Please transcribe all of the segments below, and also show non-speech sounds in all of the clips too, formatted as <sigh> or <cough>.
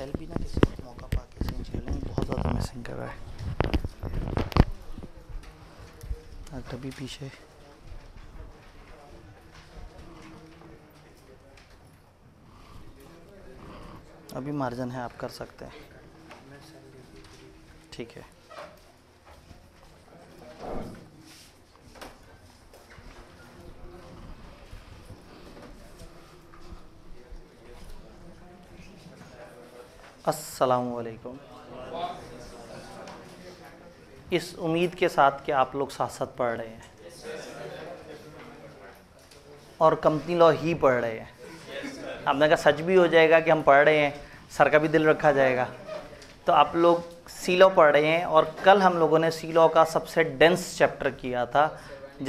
cell भी ना किसी मौका पा के बहुत ज़्यादा मिसिंग कर रहा है हाँ, तभी पीछे अभी मार्जिन है आप कर सकते हैं ठीक है असलकुम इस उम्मीद के साथ कि आप लोग साथ साथ पढ़ रहे हैं और कंपनी लॉ ही पढ़ रहे हैं आपने कहा सच भी हो जाएगा कि हम पढ़ रहे हैं सर का भी दिल रखा जाएगा तो आप लोग सी लॉ पढ़ रहे हैं और कल हम लोगों ने सी लॉ का सबसे डेंस चैप्टर किया था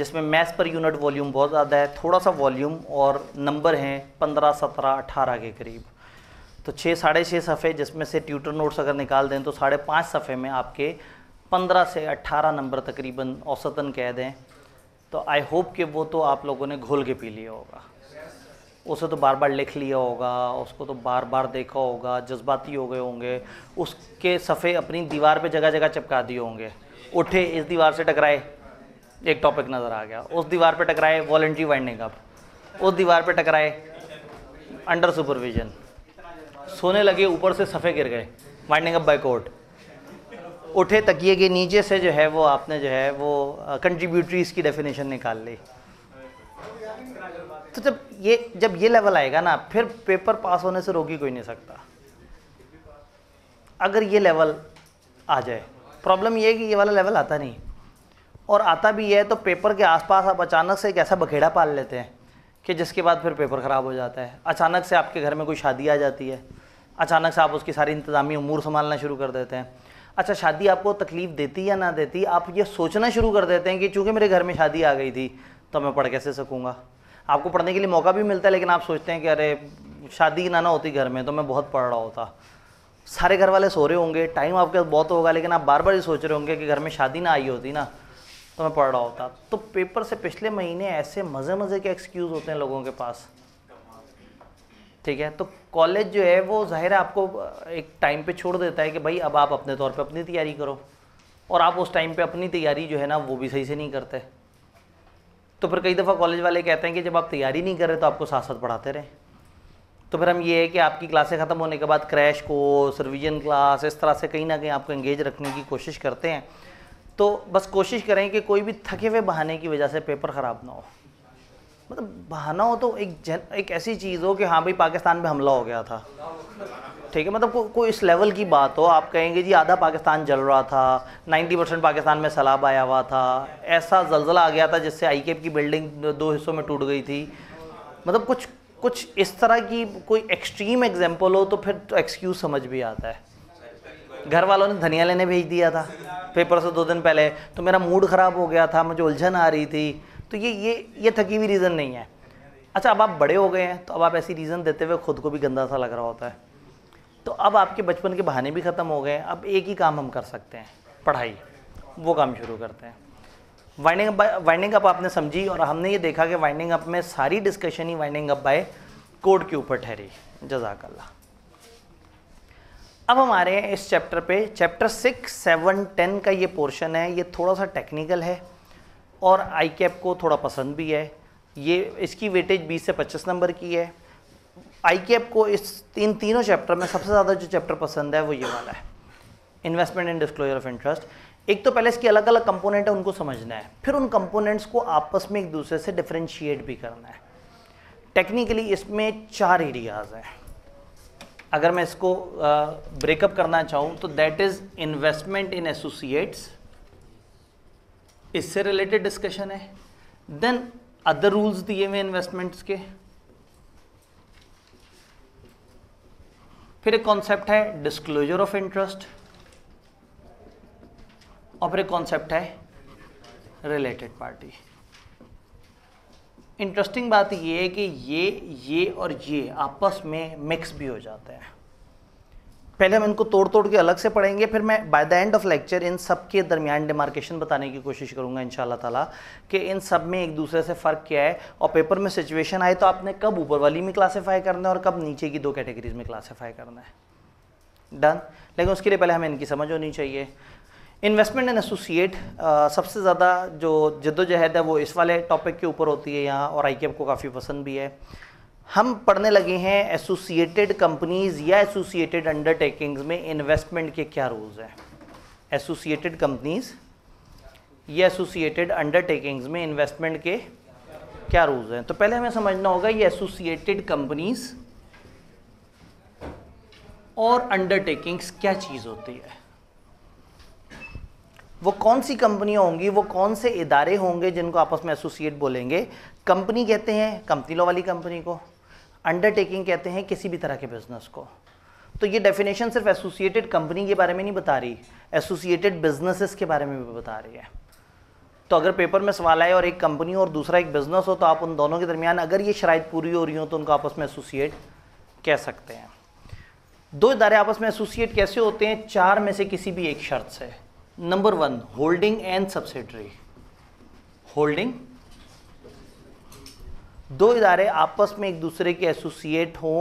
जिसमें मैथ्स पर यूनिट वॉल्यूम बहुत ज़्यादा है थोड़ा सा वॉल्यूम और नंबर हैं पंद्रह सत्रह अठारह के करीब तो छः साढ़े छः सफ़े जिसमें से ट्यूटर नोट्स अगर निकाल दें तो साढ़े पाँच सफ़े में आपके पंद्रह से अट्ठारह नंबर तकरीबन औसतन कह दें तो आई होप कि वो तो आप लोगों ने घोल के पी लिया होगा उसे तो बार बार लिख लिया होगा उसको तो बार बार देखा होगा जज्बाती हो गए होंगे उसके सफ़े अपनी दीवार पे जगह जगह चिपका दिए होंगे उठे इस दीवार से टकराए एक टॉपिक नज़र आ गया उस दीवार पे टकराए वॉल्ट्री वाइंडिंग अप उस दीवार पे टकराए अंडर सुपरविजन सोने लगे ऊपर से सफ़े गिर गए वाइंडिंग अप बाई कोर्ट उठे तकिए के नीचे से जो है वो आपने जो है वो कंट्रीब्यूटरीज uh, की डेफिनेशन निकाल ली तो जब ये जब ये लेवल आएगा ना फिर पेपर पास होने से रोकी कोई नहीं सकता अगर ये लेवल आ जाए प्रॉब्लम ये है कि ये वाला लेवल आता नहीं और आता भी है तो पेपर के आसपास आप अचानक से एक ऐसा बखेड़ा पाल लेते हैं कि जिसके बाद फिर पेपर ख़राब हो जाता है अचानक से आपके घर में कोई शादी आ जाती है अचानक से आप उसकी सारी इंतज़ामी उमूर संभालना शुरू कर देते हैं अच्छा शादी आपको तकलीफ़ देती या ना देती आप ये सोचना शुरू कर देते हैं कि चूँकि मेरे घर में शादी आ गई थी तो मैं पढ़ कैसे सकूँगा आपको पढ़ने के लिए मौका भी मिलता है लेकिन आप सोचते हैं कि अरे शादी ना ना होती घर में तो मैं बहुत पढ़ रहा होता सारे घर वाले सो रहे होंगे टाइम आपके बहुत होगा लेकिन आप बार बार ये सोच रहे होंगे कि घर में शादी ना आई होती ना तो मैं पढ़ रहा होता तो पेपर से पिछले महीने ऐसे मज़े मज़े के एक्सक्यूज़ होते हैं लोगों के पास ठीक है तो कॉलेज जो है वो ज़ाहिर है आपको एक टाइम पे छोड़ देता है कि भाई अब आप अपने तौर पे अपनी तैयारी करो और आप उस टाइम पे अपनी तैयारी जो है ना वो भी सही से नहीं करते तो फिर कई दफ़ा कॉलेज वाले कहते हैं कि जब आप तैयारी नहीं कर रहे तो आपको साथ साथ पढ़ाते रहें तो फिर हम ये है कि आपकी क्लासें ख़त्म होने के बाद क्रैश कोर्स रिविजन क्लास इस तरह से कहीं ना कहीं आपको इंगेज रखने की कोशिश करते हैं तो बस कोशिश करें कि कोई भी थके हुए बहाने की वजह से पेपर ख़राब ना हो मतलब बहाना हो तो एक जन एक ऐसी चीज़ हो कि हाँ भाई पाकिस्तान में हमला हो गया था ठीक है मतलब कोई को इस लेवल की बात हो आप कहेंगे जी आधा पाकिस्तान जल रहा था 90 परसेंट पाकिस्तान में सलाब आया हुआ था ऐसा जलजला आ गया था जिससे आई की बिल्डिंग दो हिस्सों में टूट गई थी मतलब कुछ कुछ इस तरह की कोई एक्सट्रीम एग्जाम्पल हो तो फिर तो एक्सक्यूज़ समझ भी आता है घर वालों ने धनिया लेने भेज दिया था पेपर से दो दिन पहले तो मेरा मूड ख़राब हो गया था मुझे उलझन आ रही थी तो ये ये ये थकी हुई रीज़न नहीं है अच्छा अब आप बड़े हो गए हैं तो अब आप ऐसी रीज़न देते हुए खुद को भी गंदा सा लग रहा होता है तो अब आपके बचपन के बहाने भी ख़त्म हो गए हैं अब एक ही काम हम कर सकते हैं पढ़ाई वो काम शुरू करते हैं वाइंडिंग अप वाइंडिंग अप आपने समझी और हमने ये देखा कि वाइंडिंग अप में सारी डिस्कशन ही वाइंडिंग अप बाय कोड के ऊपर ठहरी जजाकल्ला अब हम आ रहे हैं इस चैप्टर पे चैप्टर सिक्स सेवन टेन का ये पोर्शन है ये थोड़ा सा टेक्निकल है और आई कैप को थोड़ा पसंद भी है ये इसकी वेटेज 20 से 25 नंबर की है आई कैप को इस तीन तीनों चैप्टर में सबसे ज़्यादा जो चैप्टर पसंद है वो ये वाला है investment and disclosure of interest एक तो पहले इसके अलग अलग कंपोनेंट है उनको समझना है फिर उन कंपोनेंट्स को आपस में एक दूसरे से डिफ्रेंशिएट भी करना है टेक्निकली इसमें चार एरियाज हैं अगर मैं इसको ब्रेकअप करना चाहूँ तो that is investment in associates इससे रिलेटेड डिस्कशन है देन अदर रूल्स दिए हुए इन्वेस्टमेंट्स के फिर एक कॉन्सेप्ट है डिस्क्लोजर ऑफ इंटरेस्ट और फिर एक कॉन्सेप्ट है रिलेटेड पार्टी इंटरेस्टिंग बात ये है कि ये ये और ये आपस में मिक्स भी हो जाते हैं पहले हम इनको तोड़ तोड़ के अलग से पढ़ेंगे फिर मैं by the end of lecture इन सब के दरमियान डिमार्केशन बताने की कोशिश करूंगा इन ताला कि इन सब में एक दूसरे से फ़र्क क्या है और पेपर में सिचुएशन आए तो आपने कब ऊपर वाली में क्लासीफाई करना है और कब नीचे की दो कैटेगरीज में क्लासीफाई करना है डन लेकिन उसके लिए पहले हमें इनकी समझ होनी चाहिए इन्वेस्टमेंट एंड एसोसिएट सबसे ज़्यादा जो जद्दोजहद है वो इस वाले टॉपिक के ऊपर होती है यहाँ और आई को काफ़ी पसंद भी है हम पढ़ने लगे हैं एसोसिएटेड कंपनीज या एसोसिएटेड अंडरटेकिंग्स में इन्वेस्टमेंट के क्या रूल्स हैं एसोसिएटेड कंपनीज या एसोसिएटेड अंडरटेकिंग्स में इन्वेस्टमेंट के क्या रूल्स हैं तो पहले हमें समझना होगा ये एसोसिएटेड कंपनीज और अंडरटेकिंग्स क्या चीज़ होती है वो कौन सी कंपनियाँ होंगी वो कौन से इदारे होंगे जिनको आपस में एसोसिएट बोलेंगे कंपनी कहते हैं कंपनी लो वाली कंपनी को अंडरटेकिंग कहते हैं किसी भी तरह के बिजनेस को तो ये डेफिनेशन सिर्फ एसोसिएटेड कंपनी के बारे में नहीं बता रही एसोसिएटेड बिजनेसेस के बारे में भी बता रही है तो अगर पेपर में सवाल आए और एक कंपनी और दूसरा एक बिजनेस हो तो आप उन दोनों के दरमियान अगर ये शराइत पूरी हो रही हो तो उनको आपस में एसोसिएट कह सकते हैं दो इदारे आपस में एसोसिएट कैसे होते हैं चार में से किसी भी एक शर्त से number one holding and subsidiary holding दो इदारे आपस में एक दूसरे के एसोसिएट हों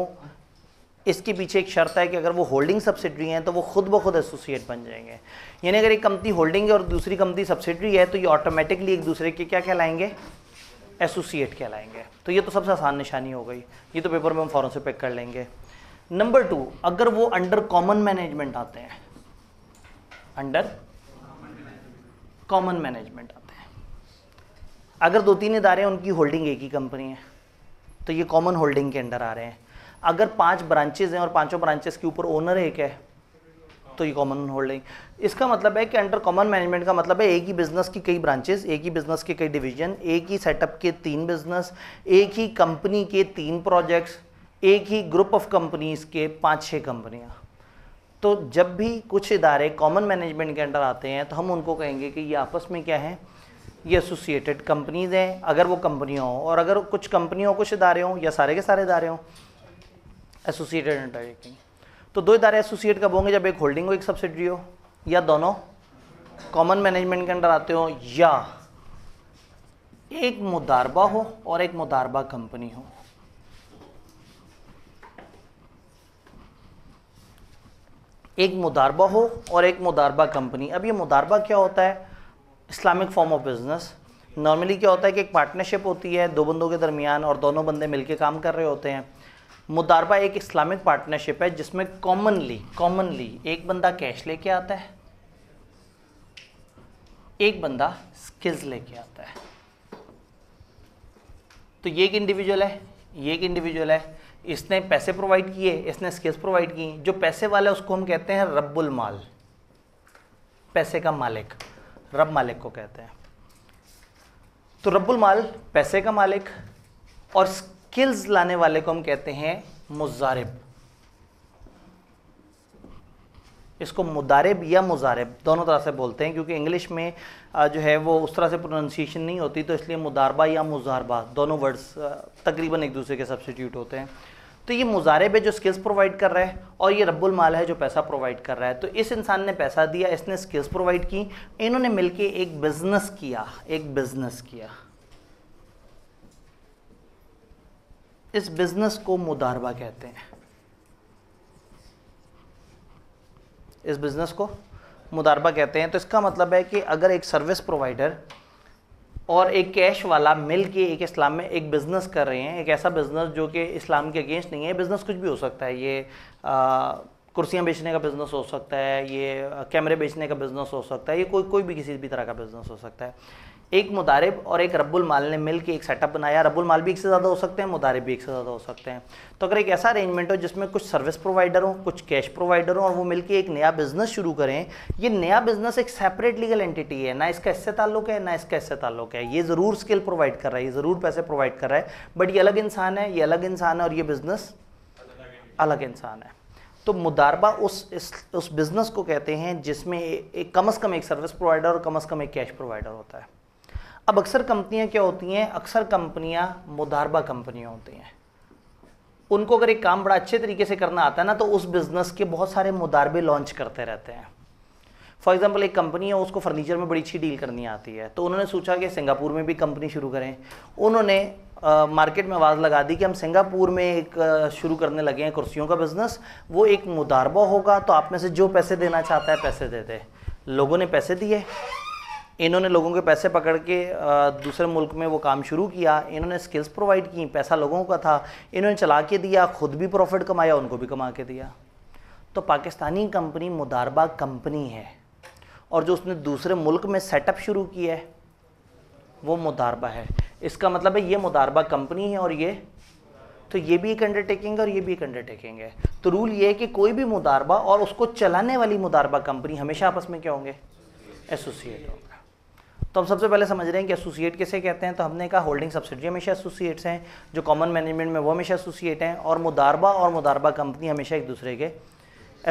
इसके पीछे एक शर्त है कि अगर वो होल्डिंग सब्सिडरी हैं तो वो खुद ब खुद एसोसिएट बन जाएंगे यानी अगर एक कंपनी होल्डिंग है और दूसरी कंपनी सब्सिडरी है तो ये ऑटोमेटिकली एक दूसरे के क्या कहलाएंगे एसोसिएट कहलाएंगे तो ये तो सबसे आसान निशानी हो गई ये तो पेपर में हम फ़ौरन से पिक कर लेंगे नंबर टू अगर वो अंडर कॉमन मैनेजमेंट आते हैं अंडर कॉमन मैनेजमेंट अगर दो तीन इदारे हैं उनकी होल्डिंग एक ही कंपनी है तो ये कॉमन होल्डिंग के अंडर आ रहे हैं अगर पांच ब्रांचेज हैं और पांचों ब्रांचेज के ऊपर ओनर एक है तो ये कॉमन होल्डिंग इसका मतलब है कि अंडर कॉमन मैनेजमेंट का मतलब है एक ही बिजनेस की कई ब्रांचेज एक ही बिजनेस के कई डिवीजन एक ही सेटअप के तीन बिजनेस एक ही कंपनी के तीन प्रोजेक्ट्स एक ही ग्रुप ऑफ कंपनीज के पाँच छः कंपनियाँ तो जब भी कुछ इदारे कॉमन मैनेजमेंट के अंडर आते हैं तो हम उनको कहेंगे कि ये आपस में क्या है ये एसोसिएटेड कंपनीज हैं अगर वो कंपनियों हों और अगर कुछ कंपनियों कुछ इदारे हों या सारे के सारे इदारे हों एसोसिएटेड अंडरटेकिंग तो दो इदारे एसोसिएट कब होंगे जब एक होल्डिंग हो एक सब्सिडरी हो या दोनों कॉमन मैनेजमेंट के अंडर आते हो या एक मुदारबा हो और एक मुदारबा कंपनी हो एक मुदारबा हो और एक मुदारबा कंपनी अब ये मुदारबा क्या होता है Islamic form of business normally क्या होता है कि एक पार्टनरशिप होती है दो बंदों के दरमियान और दोनों बंदे मिलके काम कर रहे होते हैं मुदारबा एक इस्लामिक पार्टनरशिप है जिसमें कॉमनली कॉमनली एक बंदा कैश लेके आता है एक बंदा स्किल्स लेके आता है तो ये एक इंडिविजुअल है ये एक इंडिविजुअल है इसने पैसे प्रोवाइड किए इसने स्किल्स प्रोवाइड की जो पैसे वाला है उसको हम कहते हैं रब्बुल माल पैसे का मालिक रब मालिक को कहते हैं तो रब्बुल माल पैसे का मालिक और स्किल्स लाने वाले को हम कहते हैं मुजारिब इसको मुदारिब या मुजारिब दोनों तरह से बोलते हैं क्योंकि इंग्लिश में जो है वो उस तरह से प्रोनाउंसिएशन नहीं होती तो इसलिए मुदारबा या मुजारबा दोनों वर्ड्स तकरीबन एक दूसरे के सब्सटीट्यूट होते हैं तो ये मुजारब है जो स्किल्स प्रोवाइड कर रहा है और ये रब्बुल माल है जो पैसा प्रोवाइड कर रहा है तो इस इंसान ने पैसा दिया इसने स्किल्स प्रोवाइड की इन्होंने मिलके एक बिजनेस किया एक बिजनेस किया इस बिजनेस को मुदारबा कहते हैं इस बिजनेस को मुदारबा कहते हैं तो इसका मतलब है कि अगर एक सर्विस प्रोवाइडर और एक कैश वाला मिल के एक इस्लाम में एक बिज़नेस कर रहे हैं एक ऐसा बिज़नेस जो कि इस्लाम के अगेंस्ट नहीं है बिज़नेस कुछ भी हो सकता है ये कुर्सियाँ बेचने का बिज़नेस हो सकता है ये कैमरे बेचने का बिज़नेस हो सकता है ये कोई कोई भी किसी भी तरह का बिज़नेस हो सकता है एक मुदारिब और एक रब्बुल माल ने मिल के एक सेटअप बनाया रब्बुल माल भी एक से ज़्यादा हो सकते हैं मुदारिब भी एक से ज़्यादा हो सकते हैं तो अगर एक ऐसा अरेंजमेंट हो जिसमें कुछ सर्विस प्रोवाइडर हो कुछ कैश प्रोवाइडर हो और वो मिलकर एक नया बिजनेस शुरू करें ये नया बिजनेस एक सेपरेट लीगल एंटिटी है ना इसका इससे ताल्लुक है ना इसका इससे ताल्लुक है ये ज़रूर स्किल प्रोवाइड कर रहा है ये ज़रूर पैसे प्रोवाइड कर रहा है बट ये अलग इंसान है ये अलग इंसान है और ये बिज़नेस अलग इंसान है तो मुदारबा उस इस, उस बिज़नेस को कहते हैं जिसमें एक कम अज़ कम एक सर्विस प्रोवाइडर और कम अज़ कम एक कैश प्रोवाइडर होता है अब अक्सर कंपनियां क्या होती हैं अक्सर कंपनियां मुदारबा कंपनियां होती हैं उनको अगर एक काम बड़ा अच्छे तरीके से करना आता है ना तो उस बिज़नेस के बहुत सारे मुदारबे लॉन्च करते रहते हैं फॉर एग्जाम्पल एक कंपनी है उसको फर्नीचर में बड़ी अच्छी डील करनी आती है तो उन्होंने सोचा कि सिंगापुर में भी कंपनी शुरू करें उन्होंने मार्केट में आवाज़ लगा दी कि हम सिंगापुर में एक शुरू करने लगे हैं कुर्सियों का बिज़नेस वो एक मुदारबा होगा तो आप में से जो पैसे देना चाहता है पैसे दे दे लोगों ने पैसे दिए इन्होंने लोगों के पैसे पकड़ के दूसरे मुल्क में वो काम शुरू किया इन्होंने स्किल्स प्रोवाइड की पैसा लोगों का था इन्होंने चला के दिया खुद भी प्रॉफिट कमाया उनको भी कमा के दिया तो पाकिस्तानी कंपनी मुदारबा कंपनी है और जो उसने दूसरे मुल्क में सेटअप शुरू किया है वो मुदारबा है इसका मतलब है ये मुदारबा कंपनी है और ये तो ये भी एक अंडरटेकिंग है और ये भी एक अंडरटेकिंग है तो रूल ये है कि कोई भी मुदारबा और उसको चलाने वाली मुदारबा कंपनी हमेशा आपस में क्या होंगे एसोसिएट होंगे तो हम सबसे पहले समझ रहे हैं कि एसोसिएट किसे कहते हैं तो हमने कहा होल्डिंग सब्सिडी हमेशा एसोसिएट्स हैं जो कॉमन मैनेजमेंट में वो हमेशा एसोसिएट हैं और मुदारबा और मुदारबा कंपनी हमेशा एक दूसरे के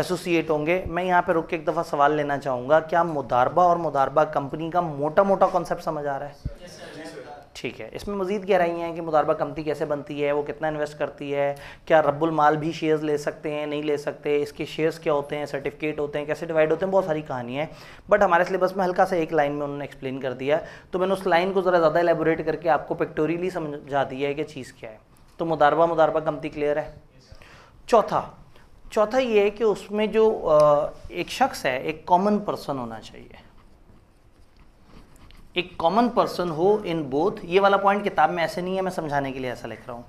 एसोसिएट होंगे मैं यहाँ पर रुक के एक दफ़ा सवाल लेना चाहूँगा क्या मुदारबा और मुदारबा कंपनी का मोटा मोटा कॉन्सेप्ट समझ आ रहा है ठीक है इसमें मज़ीद गहराइयाँ हैं कि मुदारबा कमती कैसे बनती है वो कितना इन्वेस्ट करती है क्या रब्बुल माल भी शेयर्स ले सकते हैं नहीं ले सकते इसके शेयर्स क्या होते हैं सर्टिफिकेट होते हैं कैसे डिवाइड होते हैं बहुत सारी कहानियाँ हैं बट हमारे सिलेबस में हल्का सा एक लाइन में उन्होंने एक्सप्लेन कर दिया तो मैंने उस लाइन को ज़रा ज़्यादा एलेबोरेट करके आपको पिक्टोरियली समझा दिया है कि चीज़ क्या है तो मुदारबा मुदारबा कमती क्लियर है चौथा चौथा ये है कि उसमें जो एक शख्स है एक कॉमन पर्सन होना चाहिए एक कॉमन पर्सन हो इन बोथ ये वाला पॉइंट किताब में ऐसे नहीं है मैं समझाने के लिए ऐसा लिख रहा हूँ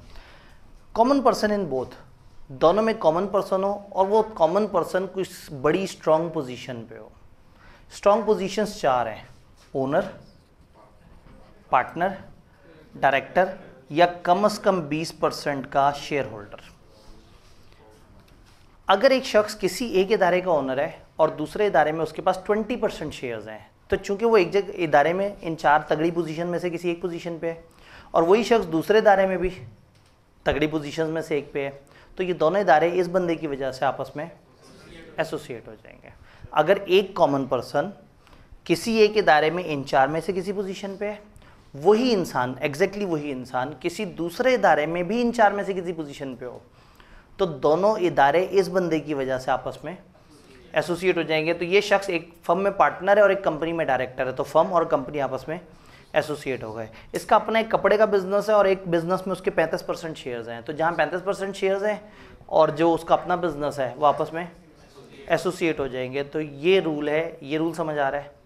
कॉमन पर्सन इन बोथ दोनों में कॉमन पर्सन हो और वो कॉमन पर्सन कुछ बड़ी स्ट्रांग पोजीशन पे हो स्ट्रांग पोजीशंस चार हैं ओनर पार्टनर डायरेक्टर या कम से कम 20 परसेंट का शेयर होल्डर अगर एक शख्स किसी एक इदारे का ओनर है और दूसरे इदारे में उसके पास 20 परसेंट शेयर्स हैं तो चूंकि वो एक जगह इदारे में इन चार तगड़ी पोजीशन में से किसी एक पोजीशन पे है और वही शख्स दूसरे इदारे में भी तगड़ी पोजीशन में से एक पे है तो ये दोनों इदारे इस बंदे की वजह से आपस में एसोसिएट हो जाएंगे अगर एक कॉमन पर्सन किसी एक इदारे में इन चार में से किसी पोजीशन पे है वही इंसान एग्जैक्टली exactly वही इंसान किसी दूसरे इदारे में भी इन चार में से किसी पोजीशन पे हो तो दोनों इदारे इस बंदे की वजह से आपस में एसोसिएट हो जाएंगे तो ये शख्स एक फर्म में पार्टनर है और एक कंपनी में डायरेक्टर है तो फर्म और कंपनी आपस में एसोसिएट हो गए इसका अपना एक कपड़े का बिजनेस है और एक बिजनेस में उसके 35 परसेंट शेयर्स हैं तो जहाँ 35 परसेंट शेयर्स हैं और जो उसका अपना बिजनेस है वो आपस में एसोसिएट हो जाएंगे तो ये रूल है ये रूल समझ आ रहा है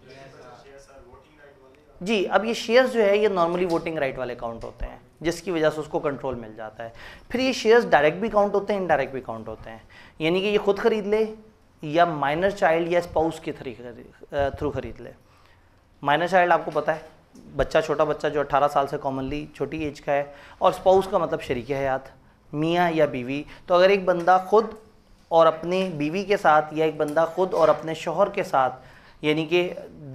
जी अब ये शेयर्स जो है ये नॉर्मली वोटिंग राइट वाले काउंट होते हैं जिसकी वजह से उसको कंट्रोल मिल जाता है फिर ये शेयर्स डायरेक्ट भी काउंट होते हैं इनडायरेक्ट भी काउंट होते हैं यानी कि ये खुद खरीद ले या माइनर चाइल्ड या स्पाउस के थ्री थ्रू खरीद ले माइनर चाइल्ड आपको पता है बच्चा छोटा बच्चा जो 18 साल से कॉमनली छोटी एज का है और स्पाउस का मतलब शरीक हयात मियाँ या बीवी तो अगर एक बंदा खुद और अपने बीवी के साथ या एक बंदा खुद और अपने शोहर के साथ यानी कि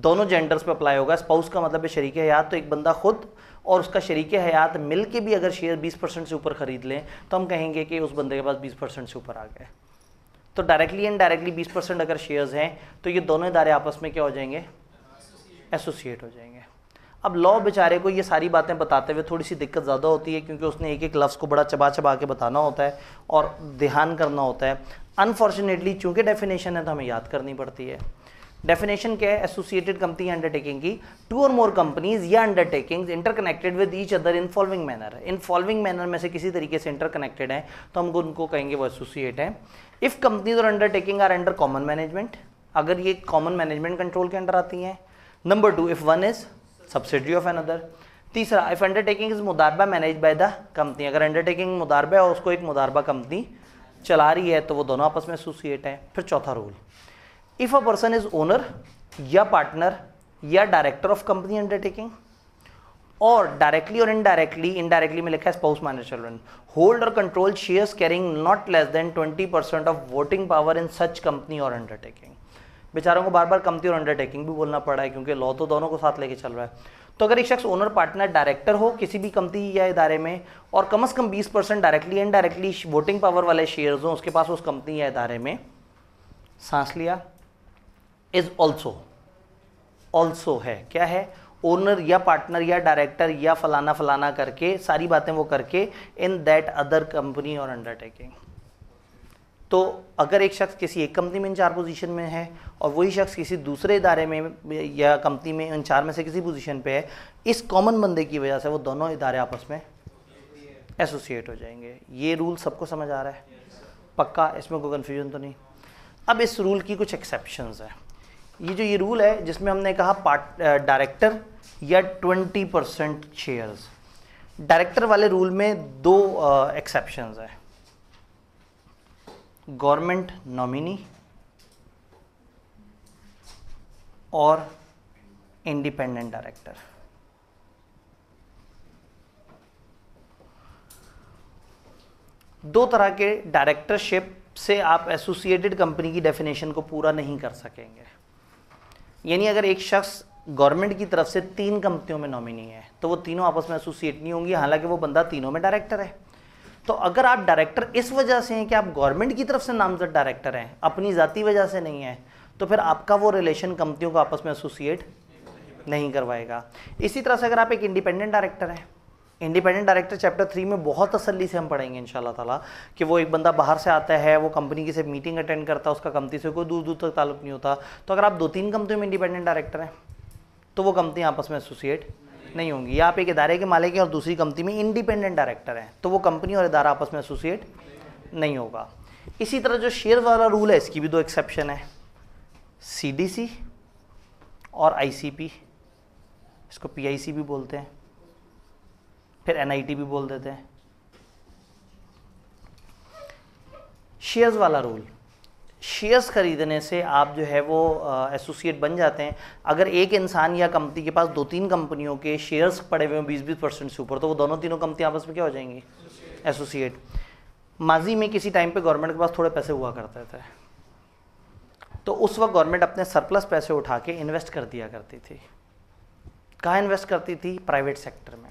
दोनों जेंडर्स पे अप्लाई होगा स्पाउस का मतलब है शरीक हयात तो एक बंदा खुद और उसका शरीक हयात मिल के भी अगर शेयर 20 परसेंट से ऊपर ख़रीद लें तो हम कहेंगे कि उस बंदे के पास 20 परसेंट से ऊपर आ गए तो डायरेक्टली एंड डायरेक्टली 20 परसेंट अगर शेयर्स हैं तो ये दोनों इदारे आपस में क्या हो जाएंगे एसोसिएट हो जाएंगे अब लॉ बेचारे को ये सारी बातें बताते हुए थोड़ी सी दिक्कत ज़्यादा होती है क्योंकि उसने एक एक लफ्ज़ को बड़ा चबा चबा के बताना होता है और ध्यान करना होता है अनफॉर्चुनेटली चूँकि डेफिनेशन है तो हमें याद करनी पड़ती है डेफिनेशन क्या है एसोसिएटेड कंपनी अंडरटेकिंग की टू और मोर कंपनीज या undertakings interconnected with each other in following manner in following manner में से किसी तरीके से इंटरकनेक्टेड है तो हम उनको कहेंगे वो एसोसिएट हैं इफ कंपनीज और undertaking are under common management अगर ये कॉमन मैनेजमेंट कंट्रोल के अंडर आती हैं number two if one is subsidy of another तीसरा इफ अंडरटेकिंग इज मुदारबा मैनेज बाय द कंपनी अगर अंडरटेकिंग मुदारबा है और उसको एक मुदारबा कंपनी चला रही है तो वो दोनों आपस में एसोसिएट हैं फिर चौथा rule if a person is owner या पार्टनर या डायरेक्टर ऑफ कंपनी अंडरटेकिंग और डायरेक्टली और इनडायरेक्टली इनडायरेक्टली में लिखा है spouse minor children hold or control shares carrying not less than 20% of voting power in such company और undertaking बेचारों को बार बार कंपनी और अंडरटेकिंग भी बोलना पड़ा है क्योंकि लॉ तो दोनों को साथ लेके चल रहा है तो अगर एक शख्स ओनर पार्टनर डायरेक्टर हो किसी भी कंपनी या इदारे में और कम से कम 20 percent directly indirectly voting power वाले शेयर्स हो उसके पास उस कंपनी या इदारे में सांस लिया इज ऑल्सो ऑल्सो है क्या है ओनर या पार्टनर या डायरेक्टर या फलाना फलाना करके सारी बातें वो करके इन दैट अदर कंपनी और अंडरटेकिंग तो अगर एक शख्स किसी एक कंपनी में इन चार पोजीशन में है और वही शख्स किसी दूसरे इदारे में या कंपनी में इन चार में से किसी पोजीशन पे है इस कॉमन बंदे की वजह से वो दोनों इदारे आपस में एसोसिएट हो जाएंगे ये रूल सबको समझ आ रहा है पक्का इसमें कोई कन्फ्यूजन तो नहीं अब इस रूल की कुछ एक्सेप्शन है ये जो ये रूल है जिसमें हमने कहा पार्ट डायरेक्टर या 20 परसेंट शेयर्स डायरेक्टर वाले रूल में दो एक्सेप्शन है गवर्नमेंट नॉमिनी और इंडिपेंडेंट डायरेक्टर दो तरह के डायरेक्टरशिप से आप एसोसिएटेड कंपनी की डेफिनेशन को पूरा नहीं कर सकेंगे यानी अगर एक शख्स गवर्नमेंट की तरफ से तीन कंपनियों में नॉमिनी है तो वो तीनों आपस में एसोसिएट नहीं होंगी हालांकि वो बंदा तीनों में डायरेक्टर है तो अगर आप डायरेक्टर इस वजह से हैं कि आप गवर्नमेंट की तरफ से नामजद डायरेक्टर हैं अपनी जाति वजह से नहीं है तो फिर आपका वो रिलेशन कंपनियों को आपस में एसोसिएट नहीं करवाएगा इसी तरह से अगर आप एक इंडिपेंडेंट डायरेक्टर हैं इंडिपेंडेंट डायरेक्टर चैप्टर थ्री में बहुत तसली से हम पढ़ेंगे इन ताला कि वो एक बंदा बाहर से आता है वो कंपनी की से मीटिंग अटेंड करता है उसका कंपनी से कोई दूर दूर तक ताल्लुक नहीं होता तो अगर आप दो तीन कंपनियों में इंडिपेंडेंट डायरेक्टर हैं तो वो कंपनी आपस में एसोसिएट नहीं होंगी या आप एक इदारे के मालिक हैं और दूसरी कंपनी में इंडिपेंडेंट डायरेक्टर हैं तो वो कंपनी और इदारा आपस में एसोसिएट नहीं होगा इसी तरह जो शेयर वाला रूल है इसकी भी दो एक्सेप्शन है सी और आई इसको पी भी बोलते हैं फिर एन भी बोल देते हैं शेयर्स वाला रूल शेयर्स ख़रीदने से आप जो है वो एसोसिएट बन जाते हैं अगर एक इंसान या कंपनी के पास दो तीन कंपनियों के शेयर्स पड़े हुए हैं बीस बीस परसेंट से ऊपर तो वो दोनों तीनों कंपनियाँ आपस में क्या हो जाएंगी एसोसिएट माजी में किसी टाइम पे गवर्नमेंट के पास थोड़े पैसे हुआ करते थे तो उस वक्त गवर्नमेंट अपने सरप्लस पैसे उठा के इन्वेस्ट कर दिया करती थी कहाँ इन्वेस्ट करती थी प्राइवेट सेक्टर में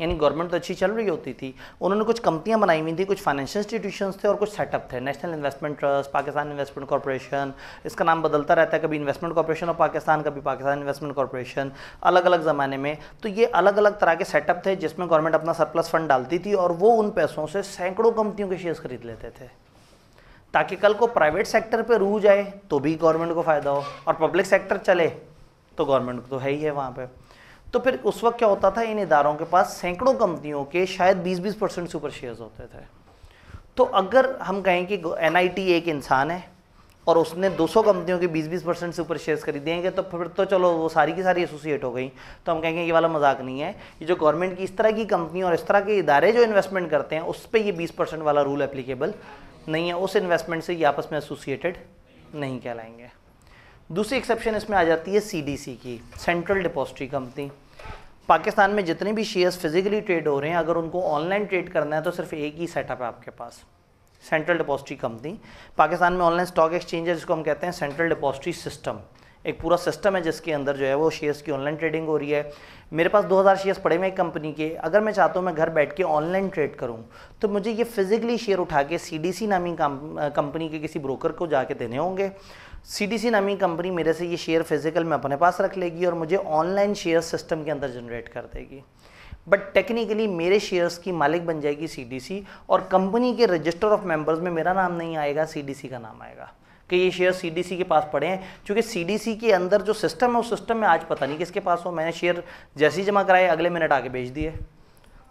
यानी गवर्नमेंट तो अच्छी चल रही होती थी उन्होंने कुछ कंपनियां बनाई हुई थी कुछ फाइनेंशियल इंस्टीट्यूशंस थे और कुछ सेटअप थे national investment trust Pakistan investment corporation इसका नाम बदलता रहता है कभी इन्वेस्टमेंट कॉरपोरेशन ऑफ पाकिस्तान कभी पाकिस्तान इन्वेस्टमेंट कॉरपोरेशन अलग अलग ज़माने में तो ये अलग अलग तरह के सेटअप थे जिसमें गवर्नमेंट अपना सरप्लस फंड डालती थी और वो उन पैसों से सैकड़ों कंपनियों के शेयर्स खरीद लेते थे ताकि कल को प्राइवेट सेक्टर पर रू जाए तो भी गवर्नमेंट को फ़ायदा हो और पब्लिक सेक्टर चले तो गवर्नमेंट तो है ही है वहाँ पर तो फिर उस वक्त क्या होता था इन इदारों के पास सैकड़ों कंपनियों के शायद बीस बीस परसेंट से ऊपर शेयर्स होते थे तो अगर हम कहें कि एन एक इंसान है और उसने 200 कंपनियों के 20-20 परसेंट से ऊपर शेयर्स खरीदेंगे तो फिर तो चलो वो सारी की सारी एसोसिएट हो गई तो हम कहेंगे ये वाला मजाक नहीं है ये जो गवर्नमेंट की इस तरह की कंपनी और इस तरह के इदारे जो इन्वेस्टमेंट करते हैं उस पर ये बीस परसेंट वाला रूल एप्लीकेबल नहीं है उस इन्वेस्टमेंट से ये आपस में एसोसिएटेड नहीं कहलाएंगे दूसरी एक्सेप्शन इसमें आ जाती है सीडीसी की सेंट्रल डिपॉजिटरी कंपनी पाकिस्तान में जितने भी शेयर्स फिजिकली ट्रेड हो रहे हैं अगर उनको ऑनलाइन ट्रेड करना है तो सिर्फ एक ही सेटअप है आपके पास सेंट्रल डिपॉजिटरी कंपनी पाकिस्तान में ऑनलाइन स्टॉक एक्सचेंज है जिसको हम कहते हैं सेंट्रल डिपॉजिटरी सिस्टम एक पूरा सिस्टम है जिसके अंदर जो है वो शेयर्स की ऑनलाइन ट्रेडिंग हो रही है मेरे पास 2000 शेयर्स पड़े हुए हैं कंपनी के अगर मैं चाहता हूँ मैं घर बैठ के ऑनलाइन ट्रेड करूँ तो मुझे ये फिजिकली शेयर उठा के सी नामी कंपनी के किसी ब्रोकर को जाके देने होंगे सी नामी कंपनी मेरे से ये शेयर फिजिकल में अपने पास रख लेगी और मुझे ऑनलाइन शेयर सिस्टम के अंदर जनरेट कर देगी बट टेक्निकली मेरे शेयर्स की मालिक बन जाएगी सी और कंपनी के रजिस्टर ऑफ मेंबर्स में मेरा नाम नहीं आएगा सी का नाम आएगा कि ये शेयर सी के पास पड़े हैं क्योंकि सी के अंदर जो सिस्टम है उस सिस्टम में आज पता नहीं किसके पास हो मैंने शेयर जैसे ही जमा कराए अगले मिनट आके बेच दिए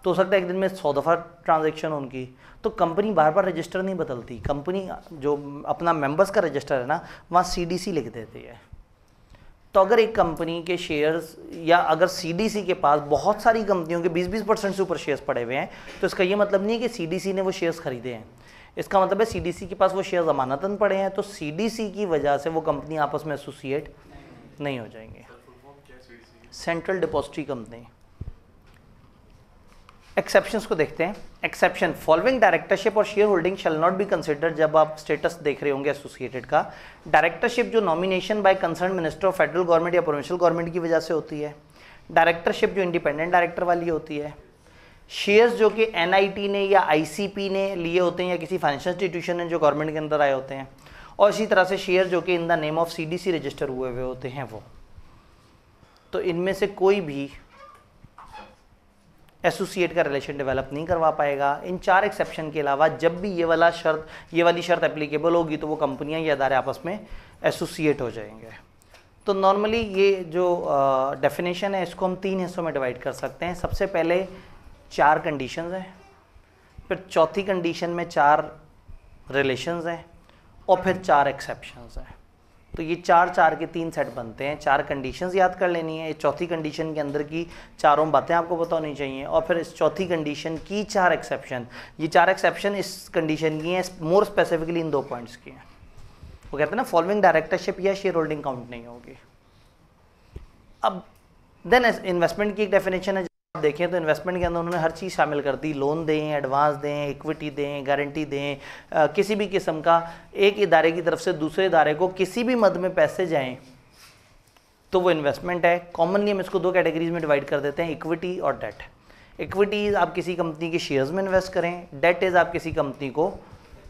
तो हो सकता है एक दिन में सौ दफ़ा ट्रांजेक्शन उनकी तो कंपनी बार बार रजिस्टर नहीं बदलती कंपनी जो अपना मेंबर्स का रजिस्टर है ना वहाँ सी लिख देती है तो अगर एक कंपनी के शेयर्स या अगर सी के पास बहुत सारी कंपनियों के 20-20 परसेंट से ऊपर शेयर्स पड़े हुए हैं तो इसका ये मतलब नहीं है कि सी ने वो शेयर्स खरीदे हैं इसका मतलब है सी के पास वो शेयर जमानतन पड़े हैं तो सी की वजह से वो कंपनी आपस में एसोसिएट नहीं हो जाएंगे सेंट्रल डिपॉजिटरी कंपनी एक्सेप्शन को देखते हैं एक्सेप्शन फॉलोइंग डायरेक्टरशिप और shareholding shall not be consider जब आप स्टेटस देख रहे होंगे एसोसिएटेड का डायरेक्टरशिप जो nomination by concern minister of federal government या प्रोविंशियल गवर्नमेंट की वजह से होती है डायरेक्टरशिप जो इंडिपेंडेंट डायरेक्टर वाली होती है शेयर्स जो कि एन ने या आई ने लिए होते हैं या किसी फाइनेंशियल इंस्टीट्यूशन ने जो गवर्नमेंट के अंदर आए होते हैं और इसी तरह से शेयर जो कि in the name of C register हुए हुए होते हैं वो तो इनमें से कोई भी एसोसिएट का रिलेशन डेवलप नहीं करवा पाएगा इन चार एक्सेप्शन के अलावा जब भी ये वाला शर्त ये वाली शर्त एप्लीकेबल होगी तो वो कंपनियां ये अदारे आपस में एसोसिएट हो जाएंगे तो नॉर्मली ये जो डेफिनेशन है इसको हम तीन हिस्सों में डिवाइड कर सकते हैं सबसे पहले चार कंडीशन हैं फिर चौथी कंडीशन में चार रिलेशन हैं और फिर चार एक्सेप्शन हैं तो ये चार चार के तीन सेट बनते हैं चार कंडीशंस याद कर लेनी है चौथी कंडीशन के अंदर की चारों बातें आपको बतानी चाहिए और फिर इस चौथी कंडीशन की चार एक्सेप्शन ये चार एक्सेप्शन इस कंडीशन की हैं मोर स्पेसिफिकली इन दो पॉइंट्स की हैं वो कहते हैं ना फॉलोइंग डायरेक्टरशिप या शेयर होल्डिंग काउंट नहीं होगी अब देन इन्वेस्टमेंट की एक डेफिनेशन है आप देखें तो इन्वेस्टमेंट के अंदर उन्होंने हर चीज़ शामिल कर दी लोन दें एडवांस दें इक्विटी दें गारंटी दें आ, किसी भी किस्म का एक इदारे की तरफ से दूसरे इदारे को किसी भी मद में पैसे जाएं तो वो इन्वेस्टमेंट है कॉमनली हम इसको दो कैटेगरीज में डिवाइड कर देते हैं इक्विटी और डेट इक्विटीज़ आप किसी कंपनी के शेयर्स में इन्वेस्ट करें डेट इज़ आप किसी कंपनी को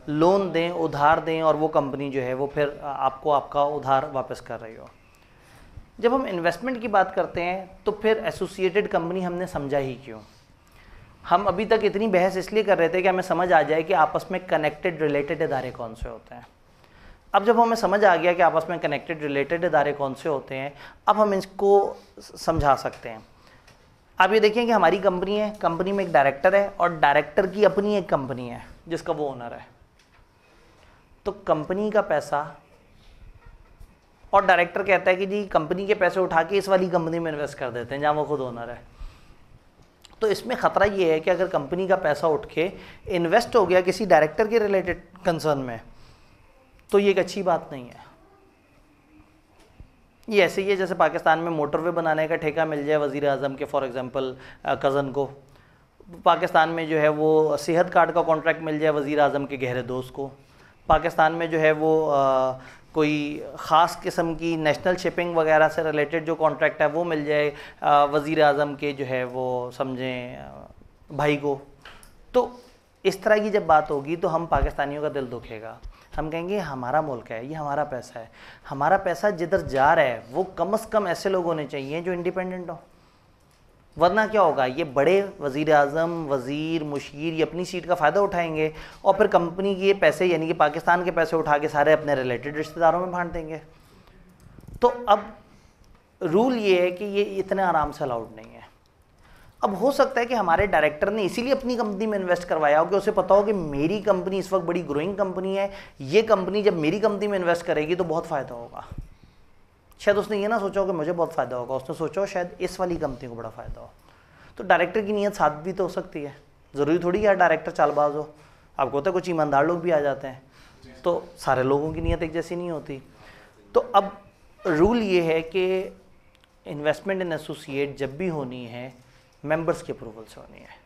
लोन दें उधार दें और वो कंपनी जो है वो फिर आपको आपका उधार वापस कर रही हो जब हम इन्वेस्टमेंट की बात करते हैं तो फिर एसोसिएटेड कंपनी हमने समझा ही क्यों हम अभी तक इतनी बहस इसलिए कर रहे थे कि हमें समझ आ जाए कि आपस में कनेक्टेड रिलेटेड इदारे कौन से होते हैं अब जब हमें समझ आ गया कि आपस में कनेक्टेड रिलेटेड इदारे कौन से होते हैं अब हम इसको समझा सकते हैं आप ये देखें कि हमारी कंपनी है कंपनी में एक डायरेक्टर है और डायरेक्टर की अपनी एक कंपनी है जिसका वो ओनर है तो कंपनी का पैसा और डायरेक्टर कहता है कि जी कंपनी के पैसे उठा के इस वाली कंपनी में इन्वेस्ट कर देते हैं जहाँ वो खुद ओनर है तो इसमें ख़तरा ये है कि अगर कंपनी का पैसा उठ के इन्वेस्ट हो गया किसी डायरेक्टर के रिलेटेड कंसर्न में तो ये एक अच्छी बात नहीं है ये ऐसे ही है जैसे पाकिस्तान में मोटरवे बनाने का ठेका मिल जाए वज़ी अजम के फॉर एग्ज़ाम्पल कज़न को पाकिस्तान में जो है वो सेहत कार्ड का कॉन्ट्रैक्ट मिल जाए वज़ी अजम के गहरे दोस्त को पाकिस्तान में जो है वो कोई ख़ास किस्म की नेशनल शिपिंग वगैरह से रिलेटेड जो कॉन्ट्रैक्ट है वो मिल जाए वज़ी अजम के जो है वो समझें भाई को तो इस तरह की जब बात होगी तो हम पाकिस्तानियों का दिल दुखेगा हम कहेंगे हमारा मुल्क है ये हमारा पैसा है हमारा पैसा जिधर जा रहा है वो कम अज़ कम ऐसे लोग होने चाहिए जो इंडिपेंडेंट हों वरना क्या होगा ये बड़े वजीर अजम वज़ीर मुशीर ये अपनी सीट का फ़ायदा उठाएंगे और फिर कंपनी के पैसे यानी कि पाकिस्तान के पैसे उठा के सारे अपने रिलेटेड रिश्तेदारों में बांट देंगे तो अब रूल ये है कि ये इतने आराम से अलाउड नहीं है अब हो सकता है कि हमारे डायरेक्टर ने इसीलिए अपनी कंपनी में इन्वेस्ट करवाया हो कि उसे पता हो कि मेरी कंपनी इस वक्त बड़ी ग्रोइंग कंपनी है ये कंपनी जब मेरी कंपनी में इन्वेस्ट करेगी तो बहुत फ़ायदा होगा शायद उसने ये ना सोचा कि मुझे बहुत फ़ायदा होगा उसने सोचा हो शायद इस वाली कंपनी को बड़ा फ़ायदा हो तो डायरेक्टर की नीयत साथ भी तो हो सकती है ज़रूरी थोड़ी यार डायरेक्टर चालबाज हो आपको होता है कुछ ईमानदार लोग भी आ जाते हैं तो सारे लोगों की नीयत एक जैसी नहीं होती तो अब रूल ये है कि इन्वेस्टमेंट इन एसोसिएट जब भी होनी है मेंबर्स के अप्रूवल से होनी है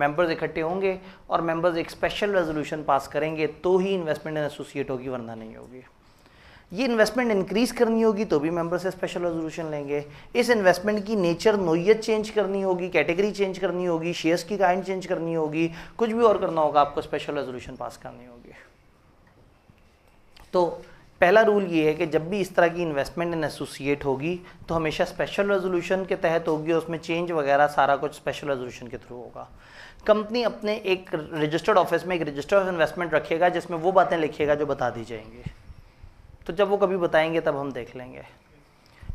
मेंबर्स इकट्ठे होंगे और मेंबर्स एक स्पेशल रेजोल्यूशन पास करेंगे तो ही इन्वेस्टमेंट इन एसोसिएट होगी वरना नहीं होगी ये इन्वेस्टमेंट इंक्रीज करनी होगी तो भी मेंबर से स्पेशल रेजोल्यूशन लेंगे इस इन्वेस्टमेंट की नेचर नोयत चेंज करनी होगी कैटेगरी चेंज करनी होगी शेयर्स की काइंड चेंज करनी होगी कुछ भी और करना होगा आपको स्पेशल रेजोल्यूशन पास करनी होगी तो पहला रूल ये है कि जब भी इस तरह की इन्वेस्टमेंट इन एसोसिएट होगी तो हमेशा स्पेशल रेजोल्यूशन के तहत होगी और उसमें चेंज वगैरह सारा कुछ स्पेशल रेजोल्यूशन के थ्रू होगा कंपनी अपने एक रजिस्टर्ड ऑफिस में एक रजिस्टर ऑफ इन्वेस्टमेंट रखेगा जिसमें वो बातें लिखेगा जो बता दी जाएंगी तो जब वो कभी बताएंगे तब हम देख लेंगे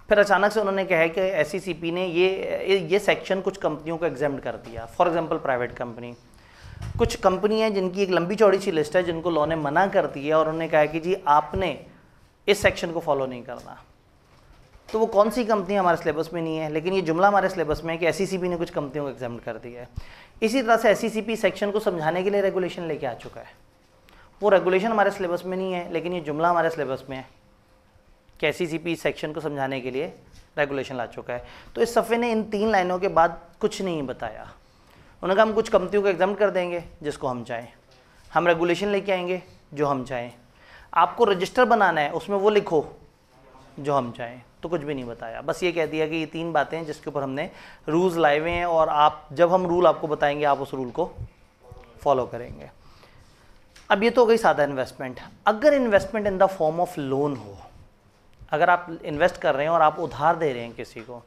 फिर अचानक से उन्होंने कहा कि एस e ने ये ये सेक्शन कुछ कंपनियों को एग्जाम कर दिया फॉर एग्जाम्पल प्राइवेट कंपनी कुछ कंपनी हैं जिनकी एक लंबी चौड़ी सी लिस्ट है जिनको लॉ ने मना कर दिया और उन्होंने कहा कि जी आपने इस सेक्शन को फॉलो नहीं करना तो वो कौन सी कंपनी हमारे सिलेबस में नहीं है लेकिन ये जुमला हमारे सिलेबस में है कि एस e ने कुछ कंपनियों को एग्जाम कर दिया है इसी तरह से एस सेक्शन e को समझाने के लिए रेगुलेशन लेके आ चुका है वो रेगुलेशन हमारे सिलेबस में नहीं है लेकिन ये जुमला हमारे सिलेबस में है के सी सी सेक्शन को समझाने के लिए रेगुलेशन ला चुका है तो इस सफ़े ने इन तीन लाइनों के बाद कुछ नहीं बताया उन्होंने कहा हम कुछ कंपनियों को एग्जाम कर देंगे जिसको हम चाहें हम रेगुलेशन लेके आएंगे जो हम चाहें आपको रजिस्टर बनाना है उसमें वो लिखो जो हम चाहें तो कुछ भी नहीं बताया बस ये कह दिया कि ये तीन बातें हैं जिसके ऊपर हमने रूल्स लाए हुए हैं और आप जब हम रूल आपको बताएंगे आप उस रूल को फॉलो करेंगे अब ये तो हो गई सादा इन्वेस्टमेंट अगर investment in the form of loan हो अगर आप इन्वेस्ट कर रहे हैं और आप उधार दे रहे हैं किसी को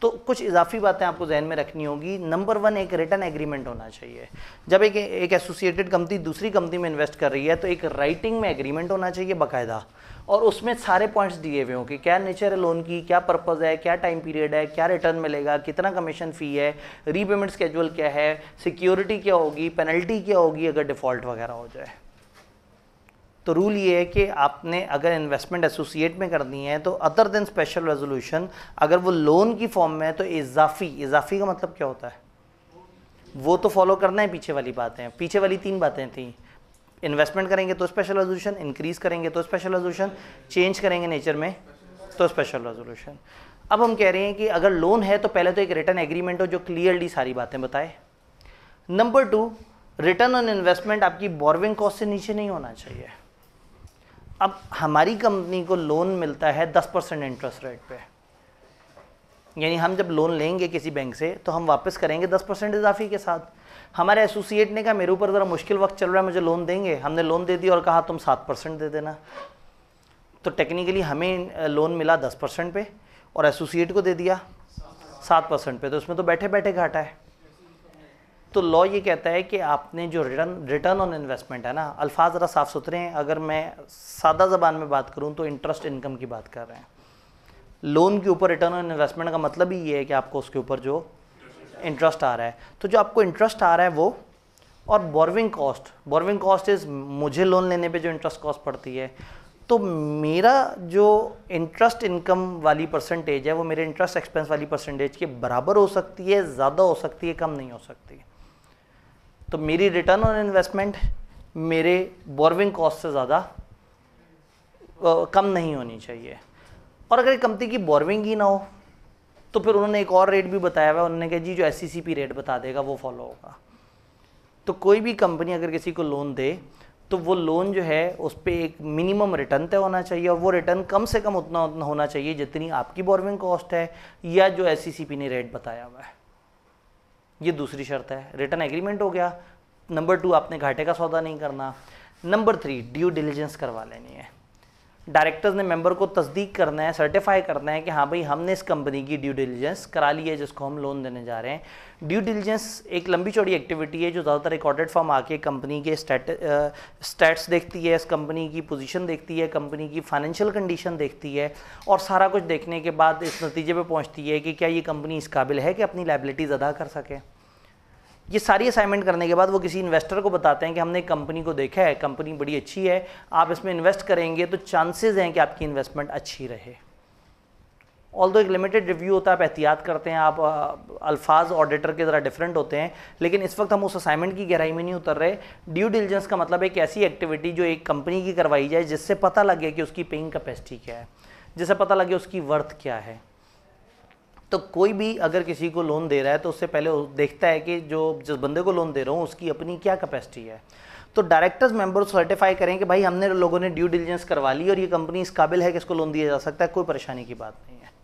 तो कुछ इजाफी बातें आपको जहन में रखनी होगी नंबर वन एक रिटर्न एग्रीमेंट होना चाहिए जब एक एक एसोसिएटेड कंपनी दूसरी कंपनी में इन्वेस्ट कर रही है तो एक राइटिंग में एग्रीमेंट होना चाहिए बाकायदा और उसमें सारे पॉइंट्स दिए हुए हों कि क्या नेचर है लोन की क्या पर्पज़ है क्या टाइम पीरियड है क्या रिटर्न मिलेगा कितना कमीशन फ़ी है रीपेमेंट स्केजुअल क्या है सिक्योरिटी क्या होगी पेनल्टी क्या होगी अगर डिफ़ॉल्ट वगैरह हो जाए तो रूल ये है कि आपने अगर इन्वेस्टमेंट एसोसिएट में करनी है तो अदर देन स्पेशल रेजोल्यूशन अगर वो लोन की फॉर्म में है तो इजाफी इजाफी का मतलब क्या होता है वो तो फॉलो करना है पीछे वाली बातें पीछे वाली तीन बातें थी इन्वेस्टमेंट करेंगे तो स्पेशल रेजोल्यूशन इंक्रीज करेंगे तो स्पेशल रेजोल्यूशन चेंज करेंगे नेचर में तो स्पेशल रेजोल्यूशन अब हम कह रहे हैं कि अगर लोन है तो पहले तो एक रिटर्न एग्रीमेंट हो जो क्लियरली सारी बातें बताए number two return on investment आपकी बोरविंग कॉस्ट से नीचे नहीं होना चाहिए अब हमारी कंपनी को लोन मिलता है 10 परसेंट इंटरेस्ट रेट पे यानी हम जब लोन लेंगे किसी बैंक से तो हम वापस करेंगे 10 परसेंट इजाफी के साथ हमारे एसोसिएट ने कहा मेरे ऊपर ज़रा मुश्किल वक्त चल रहा है मुझे लोन देंगे हमने लोन दे दिया और कहा तुम सात परसेंट दे देना तो टेक्निकली हमें लोन मिला दस परसेंट पे और एसोसिएट को दे दिया सात परसेंट पे तो उसमें तो बैठे बैठे घाटा है तो लॉ ये कहता है कि आपने जो रिटर्न रिटर्न ऑन इन्वेस्टमेंट है ना अल्फाज ज़रा साफ़ सुथरे हैं अगर मैं सादा ज़बान में बात करूँ तो इंटरेस्ट इनकम की बात कर रहे हैं लोन के ऊपर रिटर्न ऑन इन्वेस्टमेंट का मतलब ही ये है कि आपको उसके ऊपर जो इंटरेस्ट आ रहा है तो जो आपको इंटरेस्ट आ रहा है वो और borrowing cost borrowing cost is मुझे लोन लेने पे जो इंटरेस्ट कॉस्ट पड़ती है तो मेरा जो इंटरेस्ट इनकम वाली परसेंटेज है वो मेरे इंटरेस्ट एक्सपेंस वाली परसेंटेज के बराबर हो सकती है ज़्यादा हो सकती है कम नहीं हो सकती तो मेरी रिटर्न ऑन इन्वेस्टमेंट मेरे बॉर्विंग कॉस्ट से ज़्यादा कम नहीं होनी चाहिए और अगर कंपनी की बोरविंग ही ना हो तो फिर उन्होंने एक और रेट भी बताया हुआ उन्होंने कहा जी जो एस रेट e बता देगा वो फॉलो होगा तो कोई भी कंपनी अगर किसी को लोन दे तो वो लोन जो है उस पर एक मिनिमम रिटर्न तय होना चाहिए और वो रिटर्न कम से कम उतना उतना होना चाहिए जितनी आपकी बॉर्विंग कॉस्ट है या जो एस e ने रेट बताया हुआ है ये दूसरी शर्त है रिटर्न एग्रीमेंट हो गया नंबर टू आपने घाटे का सौदा नहीं करना नंबर थ्री ड्यू डिलीजेंस करवा लेनी है डायरेक्टर्स ने मेंबर को तस्दीक करना है सर्टिफाई करना है कि हाँ भाई हमने इस कंपनी की ड्यू डिलीजेंस करा ली है जिसको हम लोन देने जा रहे हैं ड्यू डिलीजेंस एक लंबी चौड़ी एक्टिविटी है जो ज़्यादातर एक ऑडिट फॉर्म आके कंपनी के स्टेट स्टेट्स देखती है इस कंपनी की पोजीशन देखती है कंपनी की फाइनेंशियल कंडीशन देखती है और सारा कुछ देखने के बाद इस नतीजे पर पहुँचती है कि क्या ये कंपनी इस काबिल है कि अपनी लाइबिलिटीज़ अदा कर सकें ये सारी असाइनमेंट करने के बाद वो किसी इन्वेस्टर को बताते हैं कि हमने एक कंपनी को देखा है कंपनी बड़ी अच्छी है आप इसमें इन्वेस्ट करेंगे तो चांसेस हैं कि आपकी इन्वेस्टमेंट अच्छी रहे ऑल दो एक लिमिटेड रिव्यू होता है आप एहतियात करते हैं आप अल्फाज ऑडिटर के ज़रा डिफरेंट होते हैं लेकिन इस वक्त हम उस असाइनमेंट की गहराई में नहीं उतर रहे ड्यू डिलिजेंस का मतलब एक ऐसी एक्टिविटी जो एक कंपनी की करवाई जाए जिससे पता लगे कि उसकी पेइंग कैपेसिटी क्या है जिससे पता लगे उसकी वर्थ क्या है तो कोई भी अगर किसी को लोन दे रहा है तो उससे पहले देखता है कि जो जिस बंदे को लोन दे रहा हूँ उसकी अपनी क्या कैपेसिटी है तो डायरेक्टर्स मेंबर सर्टिफाई करें कि भाई हमने लोगों ने ड्यू डिलीजेंस करवा ली और ये कंपनी इस काबिल है कि इसको लोन दिया जा सकता है कोई परेशानी की बात नहीं है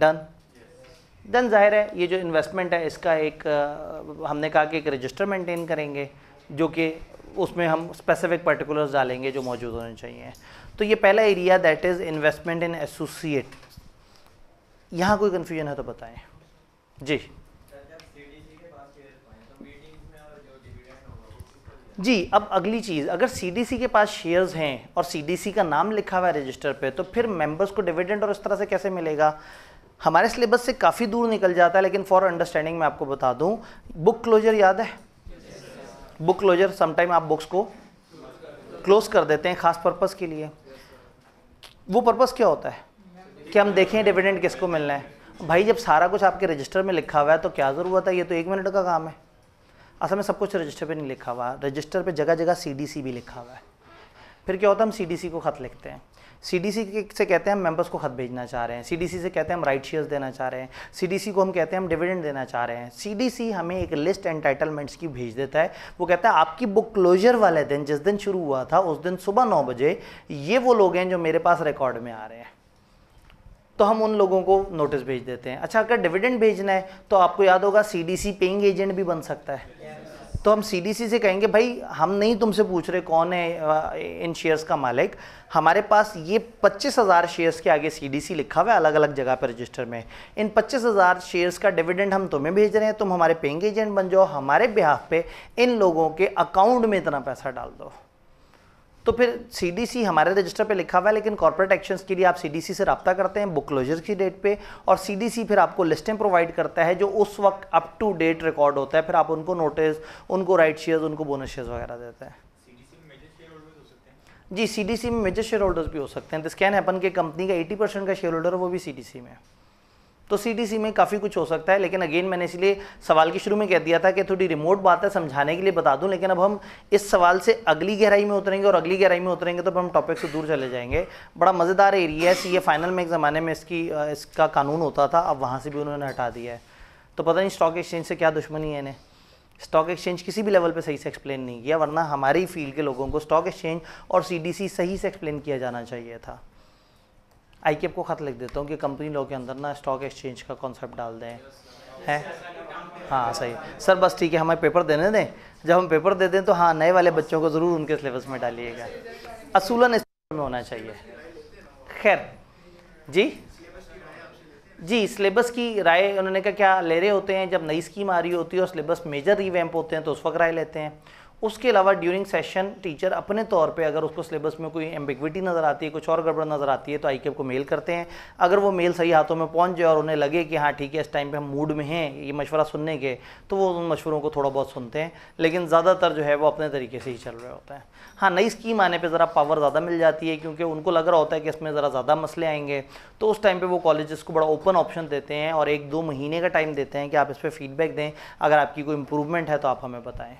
डन डन जाहिर है ये जो इन्वेस्टमेंट है इसका एक हमने कहा कि एक रजिस्टर मेंटेन करेंगे जो कि उसमें हम स्पेसिफिक पर्टिकुलर्स डालेंगे जो मौजूद होने चाहिए तो ये पहला area that is investment in associate यहाँ कोई कन्फ्यूजन है तो बताएं जी जी अब अगली चीज़ अगर सीडीसी के पास शेयर्स हैं और सीडीसी का नाम लिखा हुआ है रजिस्टर पे तो फिर मेंबर्स को डिविडेंड और इस तरह से कैसे मिलेगा हमारे सिलेबस से काफ़ी दूर निकल जाता है लेकिन फॉर अंडरस्टैंडिंग मैं आपको बता दूं बुक क्लोजर याद है बुक क्लोजर समटाइम आप बुक्स को क्लोज कर देते हैं खास पर्पज़ के लिए वो पर्पज़ क्या होता है कि हम देखें डिविडेंड किसको मिलना है भाई जब सारा कुछ आपके रजिस्टर में लिखा हुआ है तो क्या ज़रूरत है ये तो एक मिनट का काम है असल में सब कुछ रजिस्टर पे नहीं लिखा हुआ रजिस्टर पे जगह जगह सी भी लिखा हुआ है फिर क्या होता है हम सी को ख़त लिखते हैं सी से कहते हैं हम मेंबर्स को ख़त भेजना चाह रहे हैं सी से कहते हैं हम राइट शेयर्स देना चाह रहे हैं सी को हम कहते हैं हम डिविडेंड देना चाह रहे हैं सी हमें एक लिस्ट एंटाइटलमेंट्स की भेज देता है वो कहता है आपकी बुक क्लोजर वाले दिन जिस दिन शुरू हुआ था उस दिन सुबह नौ बजे ये वो लोग हैं जो मेरे पास रिकॉर्ड में आ रहे हैं तो हम उन लोगों को नोटिस भेज देते हैं अच्छा अगर डिविडेंड भेजना है तो आपको याद होगा सीडीसी पेइंग एजेंट भी बन सकता है तो हम सीडीसी से कहेंगे भाई हम नहीं तुमसे पूछ रहे कौन है इन शेयर्स का मालिक हमारे पास ये पच्चीस हज़ार शेयर्स के आगे सीडीसी लिखा हुआ है अलग अलग जगह पर रजिस्टर में इन पच्चीस हज़ार शेयर्स का डिविडेंड हम तुम्हें भेज रहे हैं तुम हमारे पेइंग एजेंट बन जाओ हमारे बिहाफ पे इन लोगों के अकाउंट में इतना पैसा डाल दो तो फिर सीडीसी हमारे रजिस्टर पे लिखा हुआ है लेकिन कॉर्पोरेट एक्शंस के लिए आप सीडीसी से रब्ता करते हैं बुक क्लोजर की डेट पे और सीडीसी फिर आपको लिस्टें प्रोवाइड करता है जो उस वक्त अप टू डेट रिकॉर्ड होता है फिर आप उनको नोटिस उनको राइट शेयर्स उनको बोनस शेयर्स वगैरह देते हैं जी सी में मेजर शेयर होल्डर्स भी हो सकते हैं दिस कैन हैपन के कंपनी का 80 परसेंट का शेयर होल्डर वो भी सी में है तो सीटीसी में काफ़ी कुछ हो सकता है लेकिन अगेन मैंने इसलिए सवाल के शुरू में कह दिया था कि थोड़ी रिमोट बात है समझाने के लिए बता दूं लेकिन अब हम इस सवाल से अगली गहराई में उतरेंगे और अगली गहराई में उतरेंगे तो हम टॉपिक से दूर चले जाएंगे बड़ा मज़ेदार एरिया है ए फाइनल में एक ज़माने में इसकी इसका कानून होता था अब वहाँ से भी उन्होंने हटा दिया है तो पता नहीं स्टॉक एक्सचेंज से क्या दुश्मनी है इन्हें स्टॉक एक्सचेंज किसी भी लेवल पे सही से एक्सप्लेन नहीं किया वरना हमारे ही फील्ड के लोगों को स्टॉक एक्सचेंज और सीडीसी सही से एक्सप्लेन किया जाना चाहिए था आई के को ख़त लिख देता हूँ कि कंपनी लॉ के अंदर ना स्टॉक एक्सचेंज का कॉन्सेप्ट डाल दें हैं हाँ सही सर बस ठीक है हमें पेपर देने दें जब हम पेपर दे दें तो हाँ नए वाले बच्चों को ज़रूर उनके सिलेबस में डालिएगा असूलन इस में होना चाहिए खैर जी जी सिलेबस की राय उन्होंने कहा क्या ले रहे होते हैं जब नई स्कीम आ रही होती है और सिलेबस मेजर रिवैम्प होते हैं तो उस वक्त राय लेते हैं उसके अलावा ड्यूरिंग सेशन टीचर अपने तौर पे अगर उसको सिलेबस में कोई एम्बिक्विटी नज़र आती है कुछ और गड़बड़ नज़र आती है तो आई को मेल करते हैं अगर वो मेल सही हाथों में पहुंच जाए और उन्हें लगे कि हाँ ठीक है इस टाइम पे हम मूड में हैं ये मशवरा सुनने के तो वो उन मशवरों को थोड़ा बहुत सुनते हैं लेकिन ज़्यादातर जो है वो अपने तरीके से ही चल रहे होते हैं हाँ नई स्कीम आने पर ज़रा पावर ज़्यादा मिल जाती है क्योंकि उनको लग रहा होता है कि इसमें ज़रा ज़्यादा मसले आएंगे तो उस टाइम पर वो कॉलेज़ को बड़ा ओपन ऑप्शन देते हैं और एक दो महीने का टाइम देते हैं कि आप इस पर फीडबैक दें अगर आपकी कोई इम्प्रूवमेंट है तो आप हमें बताएँ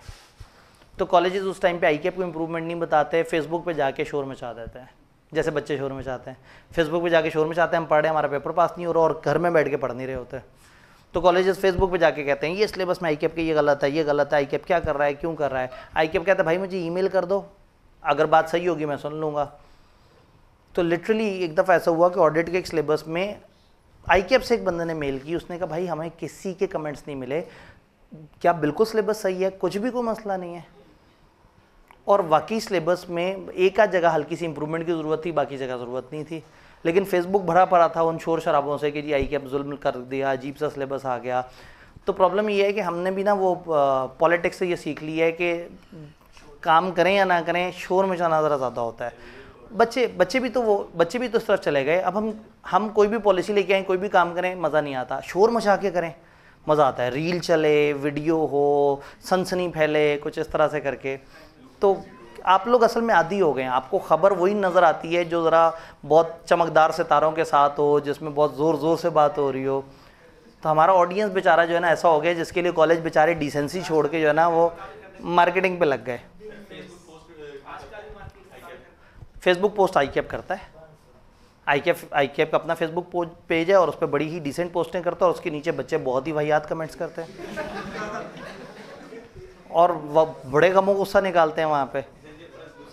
तो कॉलेजेस उस टाइम पे आई के को इम्प्रूवमेंट नहीं बताते फेसबुक पे जाके शोर मचा देते हैं जैसे बच्चे शोर में चाहते हैं फेसबुक पे जाके शोर में चाहते हैं हम पढ़े हमारा पेपर पास नहीं हो रहा और घर में बैठ के पढ़ नहीं रहे होते तो कॉलेजेस फेसबुक पे जाके कहते हैं ये सिलेबस में आई के ये गलत है ये गलत है आई कैप क्या कर रहा है क्यों कर रहा है आई कैप कहता है भाई मुझे ई कर दो अगर बात सही होगी मैं सुन लूँगा तो लिटरली एक दफ़ा ऐसा हुआ कि ऑडिट के एक सिलेबस में आई से एक बंदे ने मेल की उसने कहा भाई हमें किसी के कमेंट्स नहीं मिले क्या बिल्कुल सिलेबस सही है कुछ भी कोई मसला नहीं है और बाकी सिलेबस में एक आध जगह हल्की सी इंप्रूवमेंट की ज़रूरत थी बाकी जगह ज़रूरत नहीं थी लेकिन फेसबुक भरा पड़ा था उन शोर शराबों से कि जी आई के अब जुल्म कर दिया अजीब सा सिलेबस आ गया तो प्रॉब्लम ये है कि हमने भी ना वो पॉलिटिक्स से ये सीख ली है कि काम करें या ना करें शोर मचाना ज़रा ज़्यादा होता है बच्चे बच्चे भी तो वो बच्चे भी तो उस तरफ चले गए अब हम हम कोई भी पॉलिसी लेके आए कोई भी काम करें मज़ा नहीं आता शोर मचा के करें मज़ा आता है रील चले वीडियो हो सनसनी फैले कुछ इस तरह से करके तो आप लोग असल में आदि हो गए हैं आपको ख़बर वही नज़र आती है जो ज़रा बहुत चमकदार सितारों के साथ हो जिसमें बहुत ज़ोर ज़ोर से बात हो रही हो तो हमारा ऑडियंस बेचारा जो है ना ऐसा हो गया जिसके लिए कॉलेज बेचारे डिसेंसी छोड़ के जो है ना वो मार्केटिंग पे लग गए फेसबुक पोस्ट आई कैप करता है आई कैप आई कैप का अपना फेसबुक पेज है और उस पर बड़ी ही डिसेंट पोस्टें करता है और उसके नीचे बच्चे बहुत ही वाहियात कमेंट्स करते हैं और बड़े को गुस्सा निकालते हैं वहाँ पे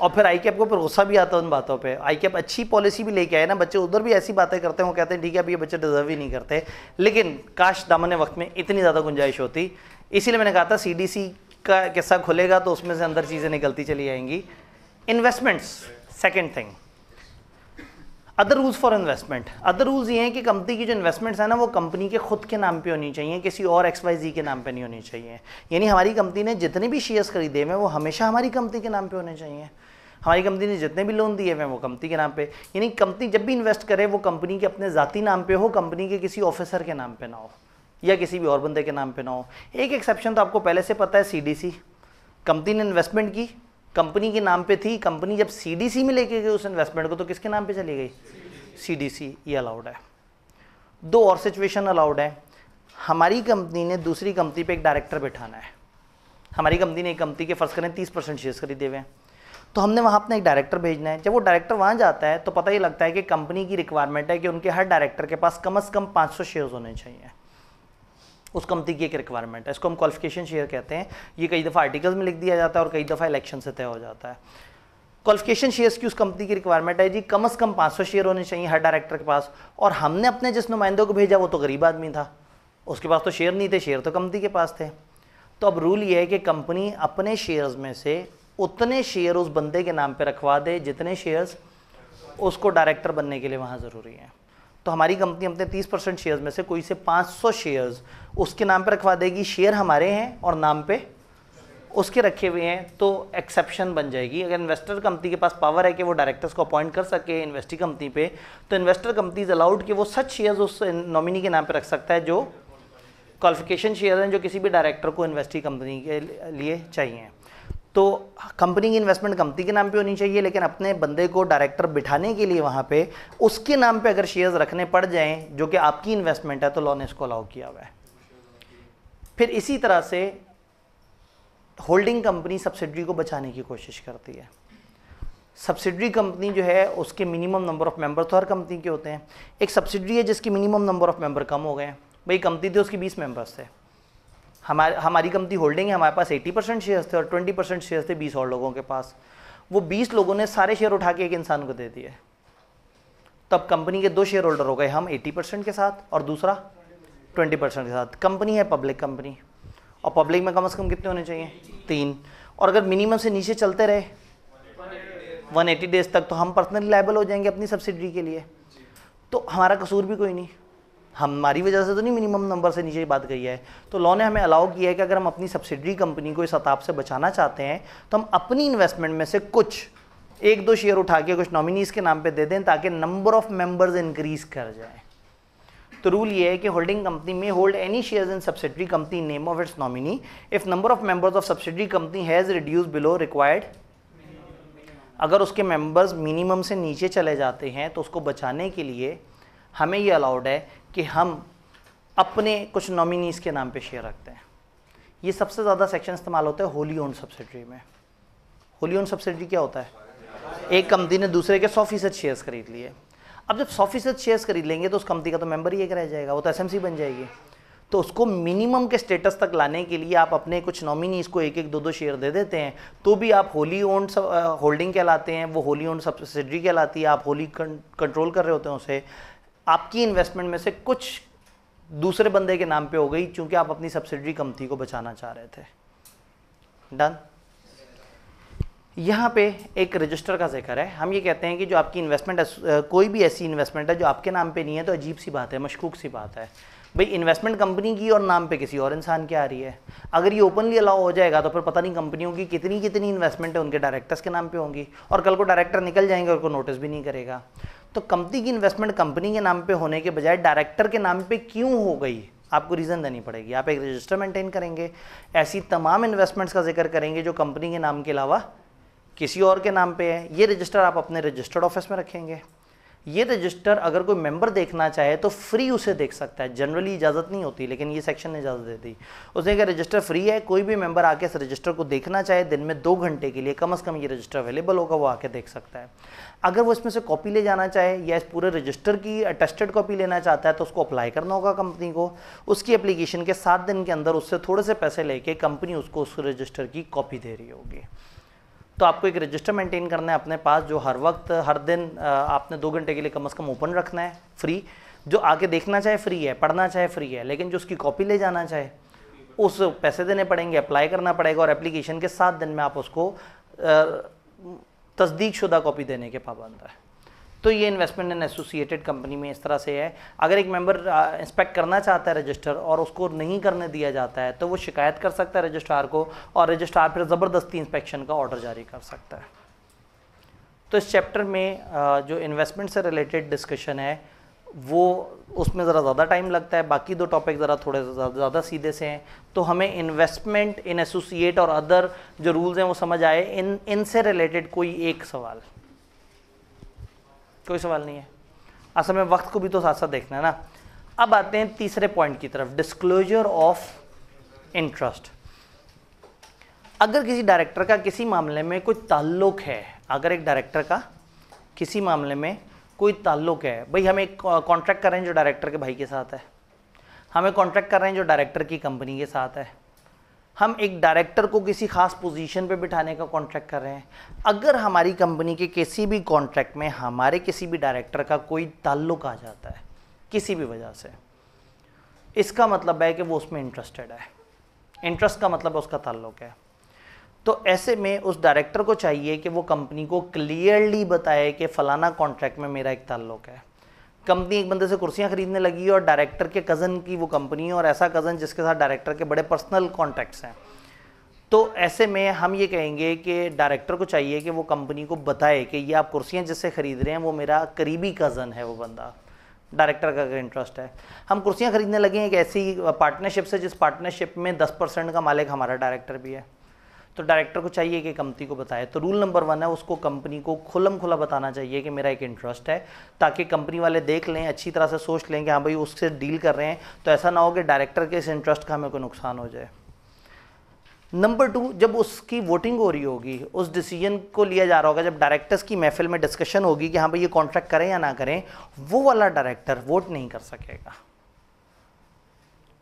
और फिर आई कैप को फिर गुस्सा भी आता है उन बातों पे आई कैप अच्छी पॉलिसी भी लेके आए ना बच्चे उधर भी ऐसी बातें करते हैं वो कहते हैं ठीक है अब ये बच्चे डिजर्व ही नहीं करते लेकिन काश दामन वक्त में इतनी ज़्यादा गुंजाइश होती इसीलिए मैंने कहा था सी का किस्सा खुलेगा तो उसमें से अंदर चीज़ें निकलती चली जाएंगी investments second thing other rules for investment other rules ये हैं कि कंपनी की जो इन्वेस्टमेंट्स हैं ना वो कंपनी के खुद के नाम पे होनी चाहिए किसी और एक्स वाई जी के नाम पे नहीं होनी चाहिए यानी हमारी कंपनी ने जितने भी शेयर्स खरीदे हुए हैं वो हमेशा हमारी कंपनी के नाम पे होने चाहिए हमारी कंपनी ने जितने भी लोन दिए हुए हैं वो कंपनी के नाम पे यानी कंपनी जब भी इन्वेस्ट करे वो कंपनी के अपने ज़ाती नाम पे हो कंपनी के किसी ऑफिसर के नाम पे ना हो या किसी भी और बंदे के नाम पे ना हो एक एक्सेप्शन तो आपको पहले से पता है सी कंपनी ने इन्वेस्टमेंट की कंपनी के नाम पे थी कंपनी जब सीडीसी में लेके गई उस इन्वेस्टमेंट को तो किसके नाम पे चली गई सीडीसी ये अलाउड है दो और सिचुएशन अलाउड है हमारी कंपनी ने दूसरी कंपनी पे एक डायरेक्टर बैठाना है हमारी कंपनी ने एक कंपनी के फर्स्ट करें तीस परसेंट शेयर खरीदे हुए हैं तो हमने वहाँ अपना एक डायरेक्टर भेजना है जब वो डायरेक्टर वहाँ जाता है तो पता ही लगता है कि कंपनी की रिक्वायरमेंट है कि उनके हर डायरेक्टर के पास कम अज़ कम पाँच शेयर्स होने चाहिए उस कंपनी की एक रिक्वायरमेंट है इसको हम क्वालिफिकेशन शेयर कहते हैं ये कई दफ़ा आर्टिकल्स में लिख दिया जाता है और कई दफ़ा इलेक्शन से तय हो जाता है क्वालिफिकेशन शेयर्स की उस कंपनी की रिक्वायरमेंट है जी कम से कम 500 शेयर होने चाहिए हर डायरेक्टर के पास और हमने अपने जिस नुमाइंदों को भेजा वो तो गरीब आदमी था उसके पास तो शेयर नहीं थे शेयर तो कंपनी के पास थे तो अब रूल ये है कि कंपनी अपने शेयर्स में से उतने शेयर उस बंदे के नाम पर रखवा दे जितने शेयर्स उसको डायरेक्टर बनने के लिए वहाँ ज़रूरी हैं तो हमारी कंपनी अपने 30 परसेंट शेयर्स में से कोई से 500 शेयर्स उसके नाम पर रखवा देगी शेयर हमारे हैं और नाम पे उसके रखे हुए हैं तो एक्सेप्शन बन जाएगी अगर इन्वेस्टर कंपनी के पास पावर है कि वो डायरेक्टर्स को अपॉइंट कर सके इन्वेस्टिंग कंपनी पे तो इन्वेस्टर कंपनी इज़ अलाउड कि वो सच शेयर्स उस नॉमिनी के नाम पर रख सकता है जो क्वालिफिकेशन शेयर हैं जो किसी भी डायरेक्टर को इन्वेस्टिंग कंपनी के लिए चाहिए तो कंपनी की इन्वेस्टमेंट कंपनी के नाम पे होनी चाहिए लेकिन अपने बंदे को डायरेक्टर बिठाने के लिए वहाँ पे उसके नाम पे अगर शेयर्स रखने पड़ जाएं जो कि आपकी इन्वेस्टमेंट है तो लॉ ने इसको अलाउ किया हुआ है फिर इसी तरह से होल्डिंग कंपनी सब्सिडरी को बचाने की कोशिश करती है सब्सिडरी कंपनी जो है उसके मिनिमम नंबर ऑफ मेंबर तो हर कंपनी के होते हैं एक सब्सिडरी है जिसकी मिनिमम नंबर ऑफ मेंबर कम हो गए हैं भाई कंपनी थी उसकी बीस मेंबर्स थे हमारे हमारी कंपनी होल्डिंग है हमारे पास 80 परसेंट शेयर्स थे और 20 परसेंट शेयर्स थे 20 और लोगों के पास वो 20 लोगों ने सारे शेयर उठा के एक इंसान को दे दिए तब कंपनी के दो शेयर होल्डर हो गए हम 80 परसेंट के साथ और दूसरा 20 परसेंट के साथ कंपनी है पब्लिक कंपनी और पब्लिक में कम अज़ कम कितने होने चाहिए तीन और अगर मिनिमम से नीचे चलते रहे वन डेज तक तो हम पर्सनली लाइबल हो जाएंगे अपनी सब्सिडी के लिए तो हमारा कसूर भी कोई नहीं हमारी वजह से तो नहीं मिनिमम नंबर से नीचे बात गई है तो लॉ ने हमें अलाउ किया है कि अगर हम अपनी सब्सिडरी कंपनी को इस हताब से बचाना चाहते हैं तो हम अपनी इन्वेस्टमेंट में से कुछ एक दो शेयर उठा के कुछ नॉमिनीज के नाम पे दे दें ताकि नंबर ऑफ मेंबर्स इंक्रीज कर जाए तो रूल ये है कि होल्डिंग कंपनी में hold any shares in subsidiary company name of its nominee if number of members of subsidiary company has reduce below required अगर उसके मेंबर्स मिनिमम से नीचे चले जाते हैं तो उसको बचाने के लिए हमें ये अलाउड है कि हम अपने कुछ नॉमिनीज़ के नाम पे शेयर रखते हैं ये सबसे ज़्यादा सेक्शन इस्तेमाल होता है होली ओन सब्सिडी में होली ओन सब्सिडी क्या होता है एक कंपनी ने दूसरे के सौ फीसद शेयर्स खरीद लिए अब जब सौ फीसद शेयर्स खरीद लेंगे तो उस कंपनी का तो मेंबर ही एक रह जाएगा वो तो एस बन जाएगी तो उसको मिनिमम के स्टेटस तक लाने के लिए आप अपने कुछ नॉमिनीज को एक एक दो दो शेयर दे देते हैं तो भी आप होली ओन होल्डिंग कहलाते हैं वो होली ओन सब्सिडी कहलाती है आप होली कंट्रोल कर रहे होते हैं उसे आपकी इन्वेस्टमेंट में से कुछ दूसरे बंदे के नाम पे हो गई क्योंकि आप अपनी सब्सिडरी कंपनी को बचाना चाह रहे थे डन यहाँ पे एक रजिस्टर का जिक्र है हम ये कहते हैं कि जो आपकी इन्वेस्टमेंट कोई भी ऐसी इन्वेस्टमेंट है जो आपके नाम पे नहीं है तो अजीब सी बात है मशकूक सी बात है भाई इन्वेस्टमेंट कंपनी की और नाम पे किसी और इंसान की आ रही है अगर ये ओपनली अलाउ हो जाएगा तो फिर पता नहीं कंपनियों की कितनी कितनी इन्वेस्टमेंट है उनके डायरेक्टर्स के नाम पे होंगी और कल को डायरेक्टर निकल जाएंगे और को नोटिस भी नहीं करेगा तो कंपनी की इन्वेस्टमेंट कंपनी के नाम पे होने के बजाय डायरेक्टर के नाम पे क्यों हो गई आपको रीज़न देनी पड़ेगी आप एक रजिस्टर मेंटेन करेंगे ऐसी तमाम इन्वेस्टमेंट्स का जिक्र करेंगे जो कंपनी के नाम के अलावा किसी और के नाम पे है ये रजिस्टर आप अपने रजिस्टर्ड ऑफिस में रखेंगे ये रजिस्टर अगर कोई मेंबर देखना चाहे तो फ्री उसे देख सकता है जनरली इजाज़त नहीं होती लेकिन ये सेक्शन ने इजाज़त देती उसने कहा रजिस्टर फ्री है कोई भी मेंबर आके इस रजिस्टर को देखना चाहे दिन में दो घंटे के लिए कम से कम ये रजिस्टर अवेलेबल होगा वो आके देख सकता है अगर वो इसमें से कॉपी ले जाना चाहे या इस पूरे रजिस्टर की अटेस्टेड कॉपी लेना चाहता है तो उसको अप्लाई करना होगा कंपनी को उसकी एप्लीकेशन के सात दिन के अंदर उससे थोड़े से पैसे लेके कंपनी उसको उस रजिस्टर की कॉपी दे रही होगी तो आपको एक रजिस्टर मेंटेन करना है अपने पास जो हर वक्त हर दिन आपने दो घंटे के लिए कम अज़ कम ओपन रखना है फ्री जो आके देखना चाहे फ्री है पढ़ना चाहे फ्री है लेकिन जो उसकी कॉपी ले जाना चाहे उस पैसे देने पड़ेंगे अप्लाई करना पड़ेगा और एप्लीकेशन के सात दिन में आप उसको तस्दीक शुदा कॉपी देने के पाबंद है तो ये इन्वेस्टमेंट इन एसोसिएटेड कंपनी में इस तरह से है अगर एक मेंबर इंस्पेक्ट करना चाहता है रजिस्टर और उसको नहीं करने दिया जाता है तो वो शिकायत कर सकता है रजिस्ट्रार को और रजिस्ट्रार फिर ज़बरदस्ती इंस्पेक्शन का ऑर्डर जारी कर सकता है तो इस चैप्टर में जो इन्वेस्टमेंट से रिलेटेड डिस्कशन है वो उसमें ज़रा ज़्यादा टाइम लगता है बाकी दो टॉपिक ज़रा थोड़े ज़्यादा सीधे से हैं तो हमें इन्वेस्टमेंट इन एसोसिएट और अदर जो रूल्स हैं वो समझ आए इन इनसे रिलेटेड कोई एक सवाल कोई सवाल नहीं है असल में वक्त को भी तो साथ साथ देखना है ना अब आते हैं तीसरे पॉइंट की तरफ डिस्क्लोजर ऑफ इंटरेस्ट अगर किसी डायरेक्टर का किसी मामले में कोई ताल्लुक है अगर एक डायरेक्टर का किसी मामले में कोई ताल्लुक है भाई हम एक कॉन्ट्रैक्ट कर रहे हैं जो डायरेक्टर के भाई के साथ है हमें कॉन्ट्रैक्ट कर रहे हैं जो डायरेक्टर की कंपनी के साथ है हम एक डायरेक्टर को किसी खास पोजीशन पे बिठाने का कॉन्ट्रैक्ट कर रहे हैं अगर हमारी कंपनी के किसी भी कॉन्ट्रैक्ट में हमारे किसी भी डायरेक्टर का कोई ताल्लुक आ जाता है किसी भी वजह से इसका मतलब है कि वो उसमें इंटरेस्टेड है इंटरेस्ट का मतलब उसका ताल्लुक है तो ऐसे में उस डायरेक्टर को चाहिए कि वो कंपनी को क्लियरली बताए कि फ़लाना कॉन्ट्रैक्ट में मेरा एक ताल्लुक है कंपनी एक बंदे से कुर्सियां खरीदने लगी और डायरेक्टर के कज़न की वो कंपनी है और ऐसा कज़न जिसके साथ डायरेक्टर के बड़े पर्सनल कॉन्टैक्ट्स हैं तो ऐसे में हम ये कहेंगे कि डायरेक्टर को चाहिए कि वो कंपनी को बताए कि ये आप कुर्सियाँ जिससे ख़रीद रहे हैं वो मेरा करीबी कज़न है वो बंदा डायरेक्टर का अगर इंटरेस्ट है हम कुर्सियाँ खरीदने लगे हैं एक ऐसी पार्टनरशिप से जिस पार्टनरशिप में दस परसेंट का मालिक हमारा डायरेक्टर भी है तो डायरेक्टर को चाहिए कि कंपनी को बताए तो रूल नंबर वन है उसको कंपनी को खुलम खुला बताना चाहिए कि मेरा एक इंटरेस्ट है ताकि कंपनी वाले देख लें अच्छी तरह से सोच लें कि हाँ भाई उससे डील कर रहे हैं तो ऐसा ना हो कि डायरेक्टर के इस इंटरेस्ट का हमें कोई नुकसान हो जाए नंबर टू जब उसकी वोटिंग हो रही होगी उस डिसीजन को लिया जा रहा होगा जब डायरेक्टर्स की महफिल में डिस्कशन होगी कि हाँ भाई ये कॉन्ट्रैक्ट करें या ना करें वो वाला डायरेक्टर वोट नहीं कर सकेगा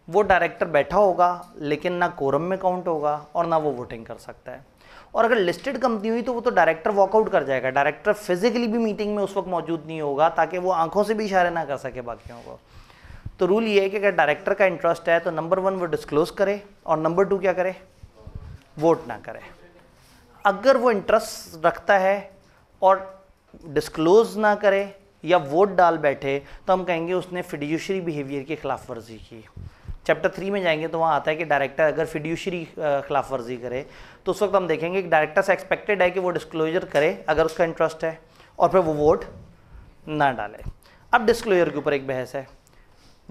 वो डायरेक्टर बैठा होगा लेकिन ना कोरम में काउंट होगा और ना वो वोटिंग कर सकता है और अगर लिस्टेड कंपनी हुई तो वो तो डायरेक्टर वॉकआउट कर जाएगा डायरेक्टर फिजिकली भी मीटिंग में उस वक्त मौजूद नहीं होगा ताकि वो आंखों से भी इशारे ना कर सके बाकियों को तो रूल ये है कि अगर डायरेक्टर का इंटरेस्ट है तो नंबर वन वो डिस्क्लोज करे और नंबर टू क्या करे वोट ना करे अगर वो इंटरेस्ट रखता है और डिस्क्लोज ना करे या वोट डाल बैठे तो हम कहेंगे उसने फिडिशरी बिहेवियर की खिलाफ वर्जी की चैप्टर थ्री में जाएंगे तो वहाँ आता है कि डायरेक्टर अगर फिड्यूशरी खिलाफ वर्जी करे तो उस वक्त हम देखेंगे कि डायरेक्टर से एक्सपेक्टेड है कि वो डिस्क्लोजर करे अगर उसका इंटरेस्ट है और फिर वो वोट ना डाले अब डिस्क्लोजर के ऊपर एक बहस है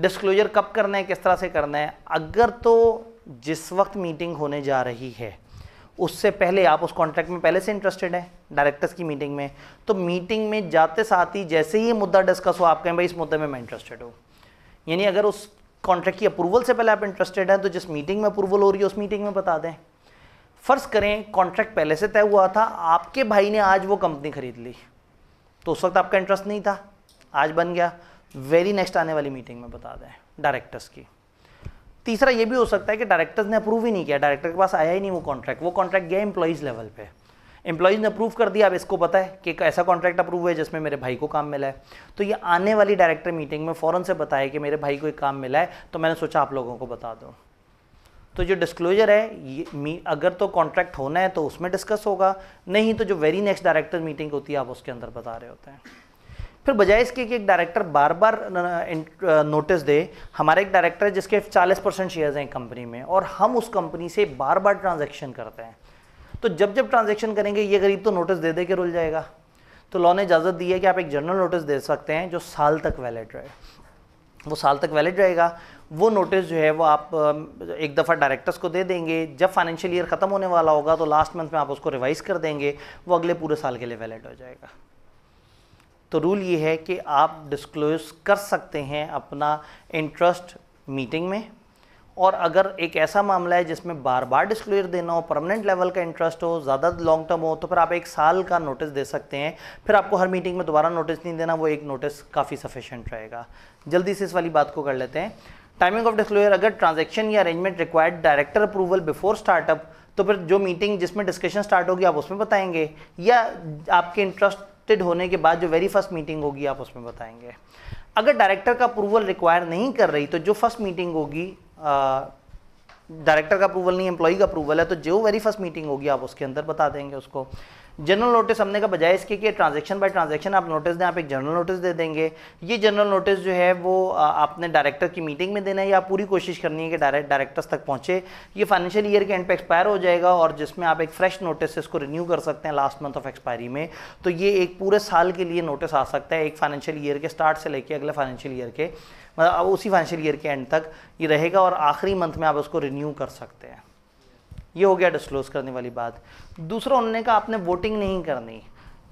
डिस्क्लोजर कब करना है किस तरह से करना है अगर तो जिस वक्त मीटिंग होने जा रही है उससे पहले आप उस कॉन्ट्रैक्ट में पहले से इंटरेस्टेड हैं डायरेक्टर्स की मीटिंग में तो मीटिंग में जाते साथ ही जैसे ही ये मुद्दा डिस्कस हो आप कहें भाई इस मुद्दे में मैं इंटरेस्टेड हूँ यानी अगर उस कॉन्ट्रैक्ट की अप्रूवल से पहले आप इंटरेस्टेड हैं तो जिस मीटिंग में अप्रूवल हो रही है उस मीटिंग में बता दें फ़र्ज़ करें कॉन्ट्रैक्ट पहले से तय हुआ था आपके भाई ने आज वो कंपनी खरीद ली तो उस वक्त आपका इंटरेस्ट नहीं था आज बन गया वेरी नेक्स्ट आने वाली मीटिंग में बता दें डायरेक्टर्स की तीसरा ये भी हो सकता है कि डायरेक्टर्स ने अप्रूव ही नहीं किया डायरेक्टर के पास आया ही नहीं वो कॉन्ट्रैक्ट वो कॉन्ट्रैक्ट गया एम्प्लॉइज लेवल पर एम्प्लॉयज़ ने अप्रूव कर दिया अब इसको पता है कि एक ऐसा कॉन्ट्रैक्ट अप्रूव है जिसमें मेरे भाई को काम मिला है तो ये आने वाली डायरेक्टर मीटिंग में फ़ौरन से बताया कि मेरे भाई को एक काम मिला है तो मैंने सोचा आप लोगों को बता दूँ तो जो डिस्क्लोजर है ये अगर तो कॉन्ट्रैक्ट होना है तो उसमें डिस्कस होगा नहीं तो जो वेरी नेक्स्ट डायरेक्टर मीटिंग होती है आप उसके अंदर बता रहे होते हैं फिर बजाय इसके कि एक डायरेक्टर बार बार नोटिस दे हमारे एक डायरेक्टर है जिसके 40 परसेंट शेयर्स हैं कंपनी में और हम उस कंपनी से बार बार ट्रांजेक्शन करते हैं तो जब जब ट्रांजेक्शन करेंगे ये गरीब तो नोटिस दे दे के रुल जाएगा तो लॉ ने इजाज़त दी है कि आप एक जनरल नोटिस दे सकते हैं जो साल तक वैलिड रहे वो साल तक वैलिड रहेगा वो नोटिस जो है वो आप एक दफ़ा डायरेक्टर्स को दे देंगे जब फाइनेंशियल ईयर ख़त्म होने वाला होगा तो लास्ट मंथ में आप उसको रिवाइज़ कर देंगे वो अगले पूरे साल के लिए वैलिड हो जाएगा तो रूल ये है कि आप डिस्क्लोज कर सकते हैं अपना इंटरेस्ट मीटिंग में और अगर एक ऐसा मामला है जिसमें बार बार डिस्क्लोजर देना हो परमानेंट लेवल का इंटरेस्ट हो ज़्यादा लॉन्ग टर्म हो तो फिर आप एक साल का नोटिस दे सकते हैं फिर आपको हर मीटिंग में दोबारा नोटिस नहीं देना वो एक नोटिस काफ़ी सफिशेंट रहेगा जल्दी से इस वाली बात को कर लेते हैं टाइमिंग ऑफ डिस्क्लोजर अगर ट्रांजेक्शन या arrangement required director approval before startup तो फिर जो मीटिंग जिसमें डिस्कशन स्टार्ट होगी आप उसमें बताएंगे या आपके इंटरेस्टेड होने के बाद जो वेरी फर्स्ट मीटिंग होगी आप उसमें बताएंगे अगर डायरेक्टर का अप्रूवल रिक्वायर नहीं कर रही तो जो फर्स्ट मीटिंग होगी डायरेक्टर का अप्रूवल नहीं एम्प्लॉई का अप्रूवल है तो जो वेरी फर्स्ट मीटिंग होगी आप उसके अंदर बता देंगे उसको जनरल नोटिस हमने का बजाय इसके कि ट्रांजैक्शन बाय ट्रांजैक्शन आप नोटिस दें आप एक जनरल नोटिस दे देंगे ये जनरल नोटिस जो है वो आपने डायरेक्टर की मीटिंग में देना है या पूरी कोशिश करनी है कि डायरेक्ट डायरेक्टर्स तक पहुंचे ये फाइनेंशियल ईयर के एंड पे एक्सपायर हो जाएगा और जिसमें आप एक फ्रेश नोटिस इसको रिन्यू कर सकते हैं लास्ट मंथ ऑफ एक्सपायरी में तो ये एक पूरे साल के लिए नोटिस आ सकता है एक फाइनेंशियल ईयर के स्टार्ट से लेकर अगले फाइनेंशियल ईयर के मतलब अब उसी फाइनेंशियल ईयर के एंड तक ये रहेगा और आखिरी मंथ में आप उसको रिन्यू कर सकते हैं ये हो गया डिस्क्लोज करने वाली बात दूसरा उन्होंने कहा आपने वोटिंग नहीं करनी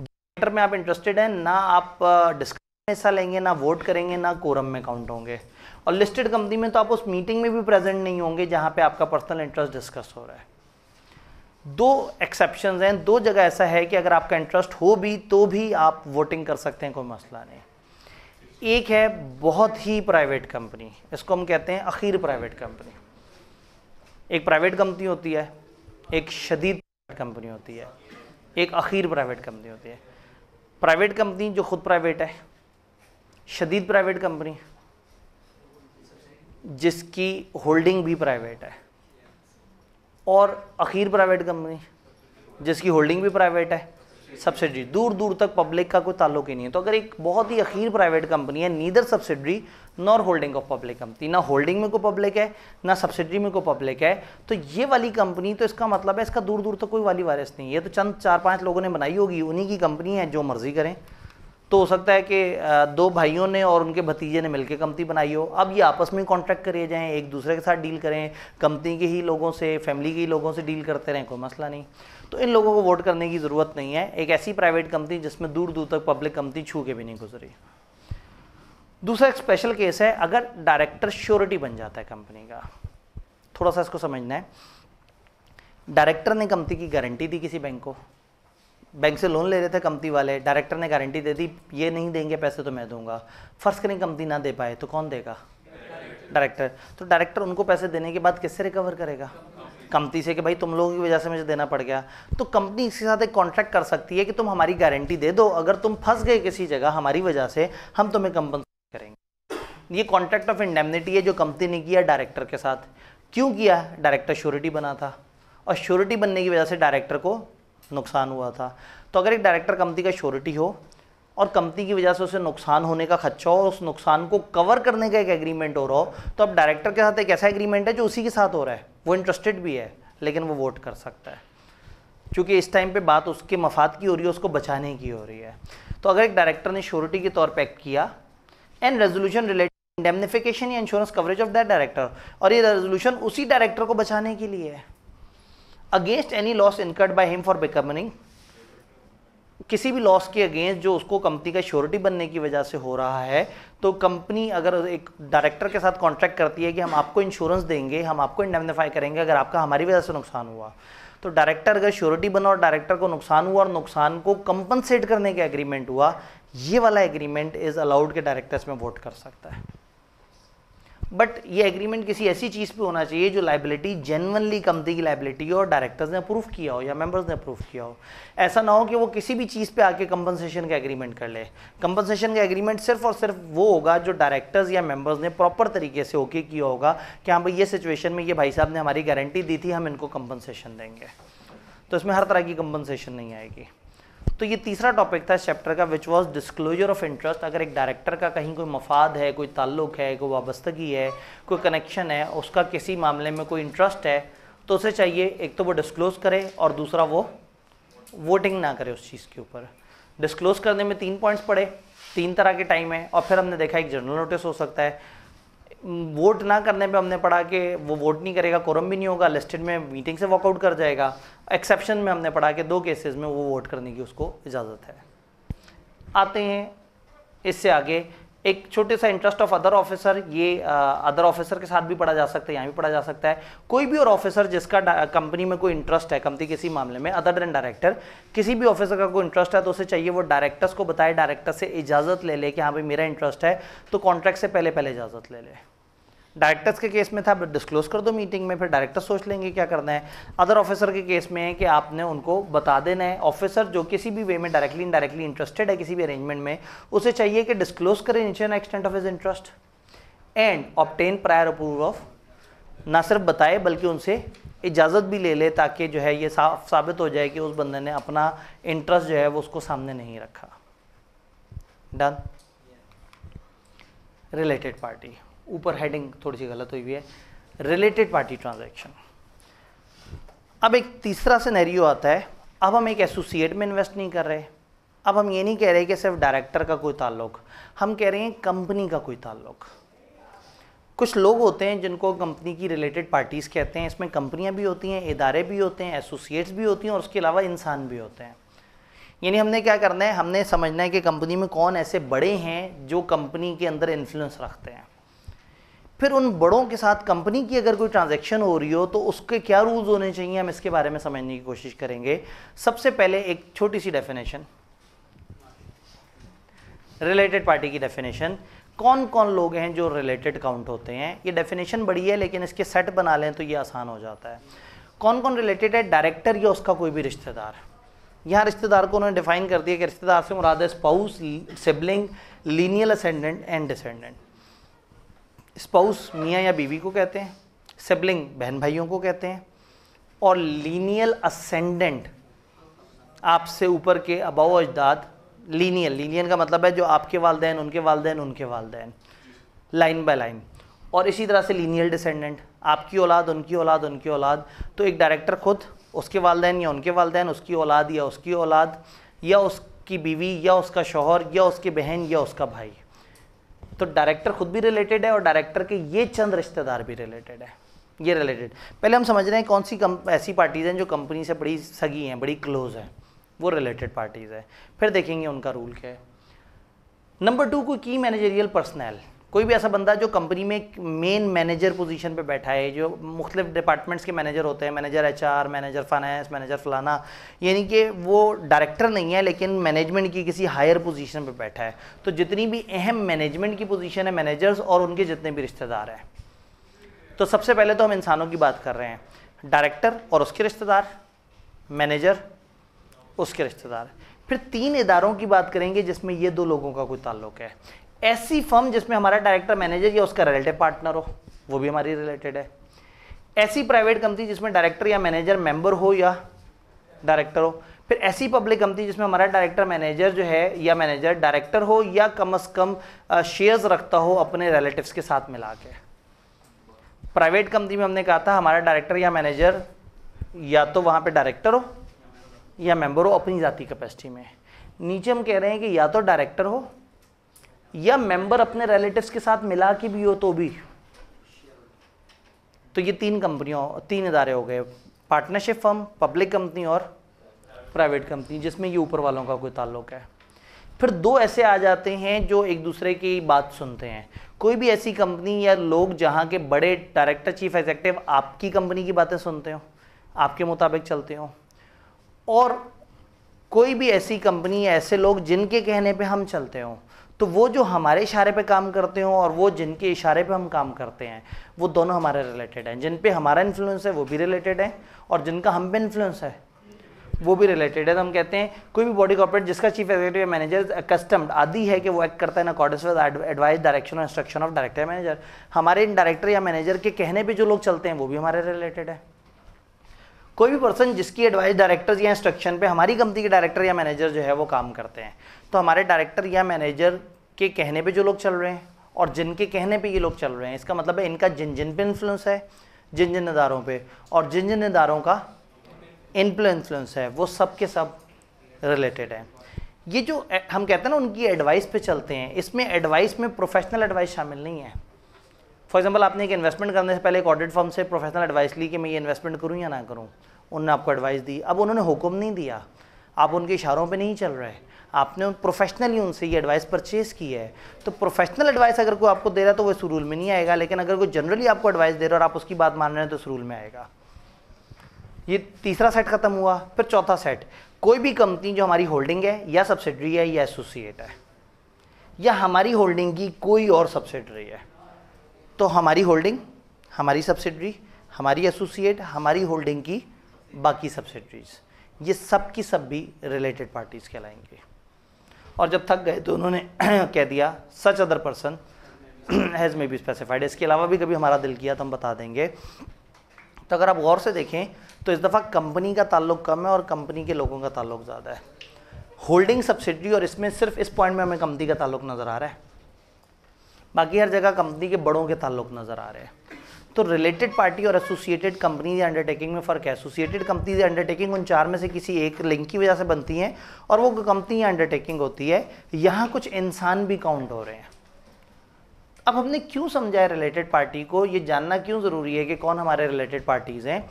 मैटर में आप इंटरेस्टेड हैं ना आप डिस्क में हिस्सा लेंगे ना वोट करेंगे ना कोरम में काउंट होंगे और लिस्टेड कंपनी में तो आप उस मीटिंग में भी प्रेजेंट नहीं होंगे जहाँ पे आपका पर्सनल इंटरेस्ट डिस्कस हो रहा है दो एक्सेप्शन हैं दो जगह ऐसा है कि अगर आपका इंटरेस्ट हो भी तो भी आप वोटिंग कर सकते हैं कोई मसला नहीं एक है बहुत ही प्राइवेट कंपनी इसको हम कहते हैं अखीर प्राइवेट कंपनी एक प्राइवेट कंपनी होती है एक शदीद कंपनी होती है एक अखीर प्राइवेट कंपनी होती है प्राइवेट कंपनी जो खुद प्राइवेट है शदीद प्राइवेट कंपनी जिसकी होल्डिंग भी प्राइवेट है और अखीर प्राइवेट कंपनी जिसकी होल्डिंग भी प्राइवेट है सब्सिडी दूर दूर तक पब्लिक का कोई ताल्लुक ही नहीं है तो अगर एक बहुत ही अखीर प्राइवेट कंपनी है neither subsidy nor holding of public company ना होल्डिंग में कोई पब्लिक है ना सब्सिडी में कोई पब्लिक है तो ये वाली कंपनी तो इसका मतलब है इसका दूर दूर तक कोई वाली वायरस नहीं है तो चंद चार पाँच लोगों ने बनाई होगी उन्हीं की कंपनी है जो मर्जी करें तो हो सकता है कि दो भाइयों ने और उनके भतीजे ने मिलकर कंपनी बनाई हो अब ये आपस में कॉन्ट्रैक्ट करिए जाएँ एक दूसरे के साथ डील करें कंपनी के ही लोगों से फैमिली के ही लोगों से डील करते रहें कोई मसला नहीं तो इन लोगों को वोट करने की ज़रूरत नहीं है एक ऐसी प्राइवेट कंपनी जिसमें दूर दूर तक पब्लिक कंपनी छू के भी नहीं गुजरी दूसरा एक स्पेशल केस है अगर डायरेक्टर श्योरिटी बन जाता है कंपनी का थोड़ा सा इसको समझना है डायरेक्टर ने कंपनी की गारंटी दी किसी बैंक को बैंक से लोन ले रहे थे कंपनी वाले डायरेक्टर ने गारंटी दे दी ये नहीं देंगे पैसे तो मैं दूंगा फर्स्ट करें कंपनी ना दे पाए तो कौन देगा डायरेक्टर तो डायरेक्टर उनको पैसे देने के बाद किससे रिकवर करेगा कंपनी से कि भाई तुम लोगों की वजह से मुझे देना पड़ गया तो कंपनी इसके साथ एक कॉन्ट्रैक्ट कर सकती है कि तुम हमारी गारंटी दे दो अगर तुम फंस गए किसी जगह हमारी वजह से हम तुम्हें कंपनसेट करेंगे ये कॉन्ट्रैक्ट ऑफ इंडेमनिटी है जो कंपनी ने किया डायरेक्टर के साथ क्यों किया डायरेक्टर श्योरिटी बना था और श्योरिटी बनने की वजह से डायरेक्टर को नुकसान हुआ था तो अगर एक डायरेक्टर कंपनी का श्योरिटी हो और कंपनी की वजह से उसे नुकसान होने का खर्चा हो और उस नुकसान को कवर करने का एक एग्रीमेंट हो रहा हो तो अब डायरेक्टर के साथ एक ऐसा एग्रीमेंट है जो उसी के साथ हो रहा है वो इंटरेस्टेड भी है लेकिन वो वोट कर सकता है क्योंकि इस टाइम पे बात उसके मफाद की हो रही है उसको बचाने की हो रही है तो अगर एक डायरेक्टर ने श्योरिटी के तौर पर एक्ट किया एंड रेजोल्यूशन रिलेटेड इंडेमनिफिकेशन या insurance coverage of that director और ये रेजोल्यूशन उसी डायरेक्टर को बचाने के लिए है against any loss incurred by him for becoming किसी भी लॉस के अगेंस्ट जो उसको कंपनी का श्योरिटी बनने की वजह से हो रहा है तो कंपनी अगर एक डायरेक्टर के साथ कॉन्ट्रैक्ट करती है कि हम आपको इंश्योरेंस देंगे हम आपको इंडेमनीफाई करेंगे अगर आपका हमारी वजह से नुकसान हुआ तो डायरेक्टर अगर श्योरिटी बना और डायरेक्टर को नुकसान हुआ और नुकसान को कंपनसेट करने का एग्रीमेंट हुआ ये वाला एग्रीमेंट इज़ अलाउड के डायरेक्टर्स में वोट कर सकता है बट ये एग्रीमेंट किसी ऐसी चीज़ पे होना चाहिए जो लाइबिलिटी जेनवनली कंपनी की लाइबिलिटी हो और डायरेक्टर्स ने अप्रूव किया हो या मेंबर्स ने अप्रूव किया हो ऐसा ना हो कि वो किसी भी चीज़ पे आके कंपनसेशन का एग्रीमेंट कर ले कंपनसेशन का एग्रीमेंट सिर्फ और सिर्फ वो होगा जो डायरेक्टर्स या मेंबर्स ने प्रॉपर तरीके से होके किया होगा कि हाँ भाई ये सिचुएशन में ये भाई साहब ने हमारी गारंटी दी थी हम इनको कंपनसेशन देंगे तो इसमें हर तरह की कंपनसेशन नहीं आएगी तो ये तीसरा टॉपिक था इस चैप्टर का which was disclosure of interest अगर एक डायरेक्टर का कहीं कोई मफाद है कोई ताल्लुक है कोई वाबस्तगी है कोई कनेक्शन है उसका किसी मामले में कोई इंटरेस्ट है तो उसे चाहिए एक तो वो डिस्क्लोज करे और दूसरा वो वोटिंग ना करे उस चीज़ के ऊपर डिस्क्लोज करने में तीन पॉइंट्स पड़े तीन तरह के टाइम है और फिर हमने देखा एक जनरल नोटिस हो सकता है वोट ना करने पे हमने पढ़ा कि वो वोट नहीं करेगा कोरम भी नहीं होगा लिस्टेड में मीटिंग से वॉकआउट कर जाएगा एक्सेप्शन में हमने पढ़ा कि दो केसेस में वो वोट करने की उसको इजाज़त है आते हैं इससे आगे एक छोटे सा इंटरेस्ट ऑफ अदर ऑफिसर ये अदर ऑफिसर के साथ भी पढ़ा जा सकता है यहाँ भी पढ़ा जा सकता है कोई भी और ऑफिसर जिसका कंपनी में कोई इंटरेस्ट है कंपनी किसी मामले में अदर देन डायरेक्टर किसी भी ऑफिसर का कोई इंटरेस्ट है तो उसे चाहिए वो डायरेक्टर्स को बताए डायरेक्टर से इजाज़त ले ले कि हाँ भाई मेरा इंटरेस्ट है तो कॉन्ट्रैक्ट से पहले पहले इजाज़त ले ले डायरेक्टर्स के केस में था डिस्क्लोज कर दो मीटिंग में फिर डायरेक्टर सोच लेंगे क्या करना है अदर ऑफिसर के केस में है कि आपने उनको बता देना है ऑफिसर जो किसी भी वे में डायरेक्टली इनडायरेक्टली इंटरेस्टेड है किसी भी अरेंजमेंट में उसे चाहिए कि डिस्क्लोज करें नीचे extent of is interest and obtain prior approve of ना सिर्फ बताए बल्कि उनसे इजाज़त भी ले ले ताकि जो है ये साफ साबित हो जाए कि उस बंदे ने अपना इंटरेस्ट जो है वो उसको सामने नहीं रखा डन रिलेटेड पार्टी ऊपर हेडिंग थोड़ी सी गलत हुई हुई है रिलेटेड पार्टी ट्रांजैक्शन अब एक तीसरा सिनेरियो आता है अब हम एक एसोसिएट में इन्वेस्ट नहीं कर रहे अब हम ये नहीं कह रहे कि सिर्फ डायरेक्टर का कोई ताल्लुक हम कह रहे हैं कंपनी का कोई ताल्लुक कुछ लोग होते हैं जिनको कंपनी की रिलेटेड पार्टीज़ कहते हैं इसमें कंपनियां भी होती हैं इदारे भी होते हैं एसोसिएट्स भी होती हैं और उसके अलावा इंसान भी होते हैं यानी हमने क्या करना है हमने समझना है कि कंपनी में कौन ऐसे बड़े हैं जो कंपनी के अंदर इन्फ्लुएंस रखते हैं फिर उन बड़ों के साथ कंपनी की अगर कोई ट्रांजैक्शन हो रही हो तो उसके क्या रूल्स होने चाहिए हम इसके बारे में समझने की कोशिश करेंगे सबसे पहले एक छोटी सी डेफिनेशन रिलेटेड पार्टी की डेफिनेशन कौन कौन लोग हैं जो रिलेटेड काउंट होते हैं ये डेफिनेशन बड़ी है लेकिन इसके सेट बना लें तो ये आसान हो जाता है कौन कौन रिलेटेड है डायरेक्टर या उसका कोई भी रिश्तेदार यहाँ रिश्तेदार को उन्होंने डिफाइन कर दिया कि रिश्तेदार से मुराद है spouse sibling lineal ascendant and descendant spouse मियाँ या बीवी को कहते हैं सिबलिंग बहन भाइयों को कहते हैं और लीनियल असेंडेंट आपसे ऊपर के अबाव अजदाद लीनियल लीनियल का मतलब है जो आपके वालदेन उनके वालदेन उनके वालदेन लाइन बाय लाइन और इसी तरह से लीनियल डिसेंडेंट आपकी औलाद उनकी औलाद उनकी औलाद तो एक डायरेक्टर खुद उसके वालदेन या उनके वालदेन उसकी औलाद या उसकी औलाद या उसकी बीवी या उसका शोहर या उसकी बहन या उसका भाई तो डायरेक्टर खुद भी रिलेटेड है और डायरेक्टर के ये चंद रिश्तेदार भी रिलेटेड है ये रिलेटेड पहले हम समझ रहे हैं कौन सी ऐसी पार्टीज़ हैं जो कंपनी से बड़ी सगी हैं बड़ी क्लोज हैं वो रिलेटेड पार्टीज़ है फिर देखेंगे उनका रूल क्या है नंबर टू कोई की मैनेजरियल पर्सनैल कोई भी ऐसा बंदा जो कंपनी में मेन मैनेजर पोजीशन पे बैठा है जो मुख्तलिफ डिपार्टमेंट्स के मैनेजर होते हैं manager HR manager finance manager फलाना यानी कि वो डायरेक्टर नहीं है लेकिन मैनेजमेंट की किसी हायर पोजीशन पे बैठा है तो जितनी भी अहम मैनेजमेंट की पोजीशन है मैनेजर्स और उनके जितने भी रिश्तेदार हैं तो सबसे पहले तो हम इंसानों की बात कर रहे हैं डायरेक्टर और उसके रिश्तेदार मैनेजर उसके रिश्तेदार फिर तीन इदारों की बात करेंगे जिसमें ये दो लोगों का कोई ताल्लुक है ऐसी फर्म जिसमें हमारा डायरेक्टर मैनेजर या उसका रिलेटिव पार्टनर हो वो भी हमारी रिलेटेड है ऐसी प्राइवेट कंपनी जिसमें डायरेक्टर या मैनेजर मेंबर हो या डायरेक्टर हो फिर ऐसी पब्लिक कंपनी जिसमें हमारा डायरेक्टर मैनेजर जो है या मैनेजर डायरेक्टर हो या कम से कम शेयर्स रखता हो अपने रिलेटिव्स के साथ मिला के प्राइवेट कंपनी में हमने कहा था हमारा डायरेक्टर या मैनेजर या तो वहाँ पे डायरेक्टर हो या मेंबर हो अपनी जाति कैपेसिटी में नीचे हम कह रहे हैं कि या तो डायरेक्टर हो या मेंबर अपने रिलेटिव्स के साथ मिला के भी हो तो भी तो ये तीन कंपनियों तीन इदारे हो गए पार्टनरशिप फर्म पब्लिक कंपनी और प्राइवेट कंपनी जिसमें ये ऊपर वालों का कोई ताल्लुक है फिर दो ऐसे आ जाते हैं जो एक दूसरे की बात सुनते हैं कोई भी ऐसी कंपनी या लोग जहाँ के बड़े डायरेक्टर चीफ एग्जेक्टिव आपकी कंपनी की बातें सुनते हो आपके मुताबिक चलते हो और कोई भी ऐसी कंपनी ऐसे लोग जिनके कहने पे हम चलते हों तो वो जो हमारे इशारे पे काम करते हो और वो जिनके इशारे पे हम काम करते हैं वो दोनों हमारे रिलेटेड हैं जिन पे हमारा इन्फ्लुएंस है वो भी रिलेटेड है और जिनका हम पे इन्फ्लुएंस है वो भी रिलेटेड है तो हम कहते हैं कोई भी बॉडी कॉर्पोरेट जिसका चीफ एग्जीक्यूटिव मैनेजर कस्टम्ड आदि है कि वो एक्ट करता है according accordance with advice direction और इंस्ट्रक्शन ऑफ डायरेक्टर मैनेजर हमारे इन डायरेक्टर या मैनेजर के कहने पर जो लोग चलते हैं वो भी हमारे रिलेटेड है कोई भी पर्सन जिसकी एडवाइस डायरेक्टर्स या इंस्ट्रक्शन पे हमारी कंपनी के डायरेक्टर या मैनेजर जो है वो काम करते हैं तो हमारे डायरेक्टर या मैनेजर के कहने पे जो लोग चल रहे हैं और जिनके कहने पे ये लोग चल रहे हैं इसका मतलब है इनका जिन जिन पे इन्फ्लुएंस है जिन जिन इदारों पर और जिन जिन इदारों का इनप्लो इन्फ्लुएंस है वो सब के सब रिलेटेड है ये जो हम कहते हैं ना उनकी एडवाइस पे चलते हैं इसमें एडवाइस में प्रोफेशनल एडवाइस शामिल नहीं है फॉर एग्जाम्पल आपने एक इन्वेस्टमेंट करने से पहले एक ऑडिट फॉर्म से प्रोफेशनल एडवाइस ली कि मैं ये इन्वेस्टमेंट करूँ या ना करूँ उन्होंने आपको एडवाइस दी अब उन्होंने हुक्म नहीं दिया आप उनके इशारों पे नहीं चल रहे आपने उन प्रोफेशनली उनसे ये एडवाइस परचेज़ की है तो प्रोफेशनल एडवाइस अगर कोई आपको दे रहा है तो वो इस रूल में नहीं आएगा लेकिन अगर कोई जनरली आपको एडवाइस दे रहा है और आप उसकी बात मान रहे हैं तो इस रूल में आएगा ये तीसरा सेट खत्म हुआ फिर चौथा सेट कोई भी कंपनी जो हमारी होल्डिंग है या सब्सिडरी है या एसोसिएट है या हमारी होल्डिंग की कोई और सब्सिडरी है तो हमारी होल्डिंग हमारी सब्सिडरी हमारी एसोसिएट हमारी होल्डिंग की बाकी सब्सिडरीज ये सब की सब भी रिलेटेड पार्टीज कहलाएंगे और जब थक गए तो उन्होंने <clears throat> कह दिया such other person has may be specified इसके अलावा भी कभी हमारा दिल किया तो हम बता देंगे तो अगर आप गौर से देखें तो इस दफ़ा कंपनी का ताल्लुक कम है और कंपनी के लोगों का ताल्लुक ज़्यादा है होल्डिंग सब्सिडी और इसमें सिर्फ इस पॉइंट में हमें कंपनी का ताल्लुक नज़र आ रहा है बाकी हर जगह कंपनी के बड़ों के ताल्लुक नज़र आ रहे हैं तो रिलेटेड पार्टी और एसोसिएटेड कंपनीज अंडरटेकिंग में फ़र्क है एसोसिएटेड कंपनीज अंडरटेकिंग उन चार में से किसी एक लिंक की वजह से बनती हैं और वो कंपनी अंडरटेकिंग होती है यहाँ कुछ इंसान भी काउंट हो रहे हैं अब हमने क्यों समझा है रिलेटेड पार्टी को ये जानना क्यों ज़रूरी है कि कौन हमारे रिलेटेड पार्टीज़ हैं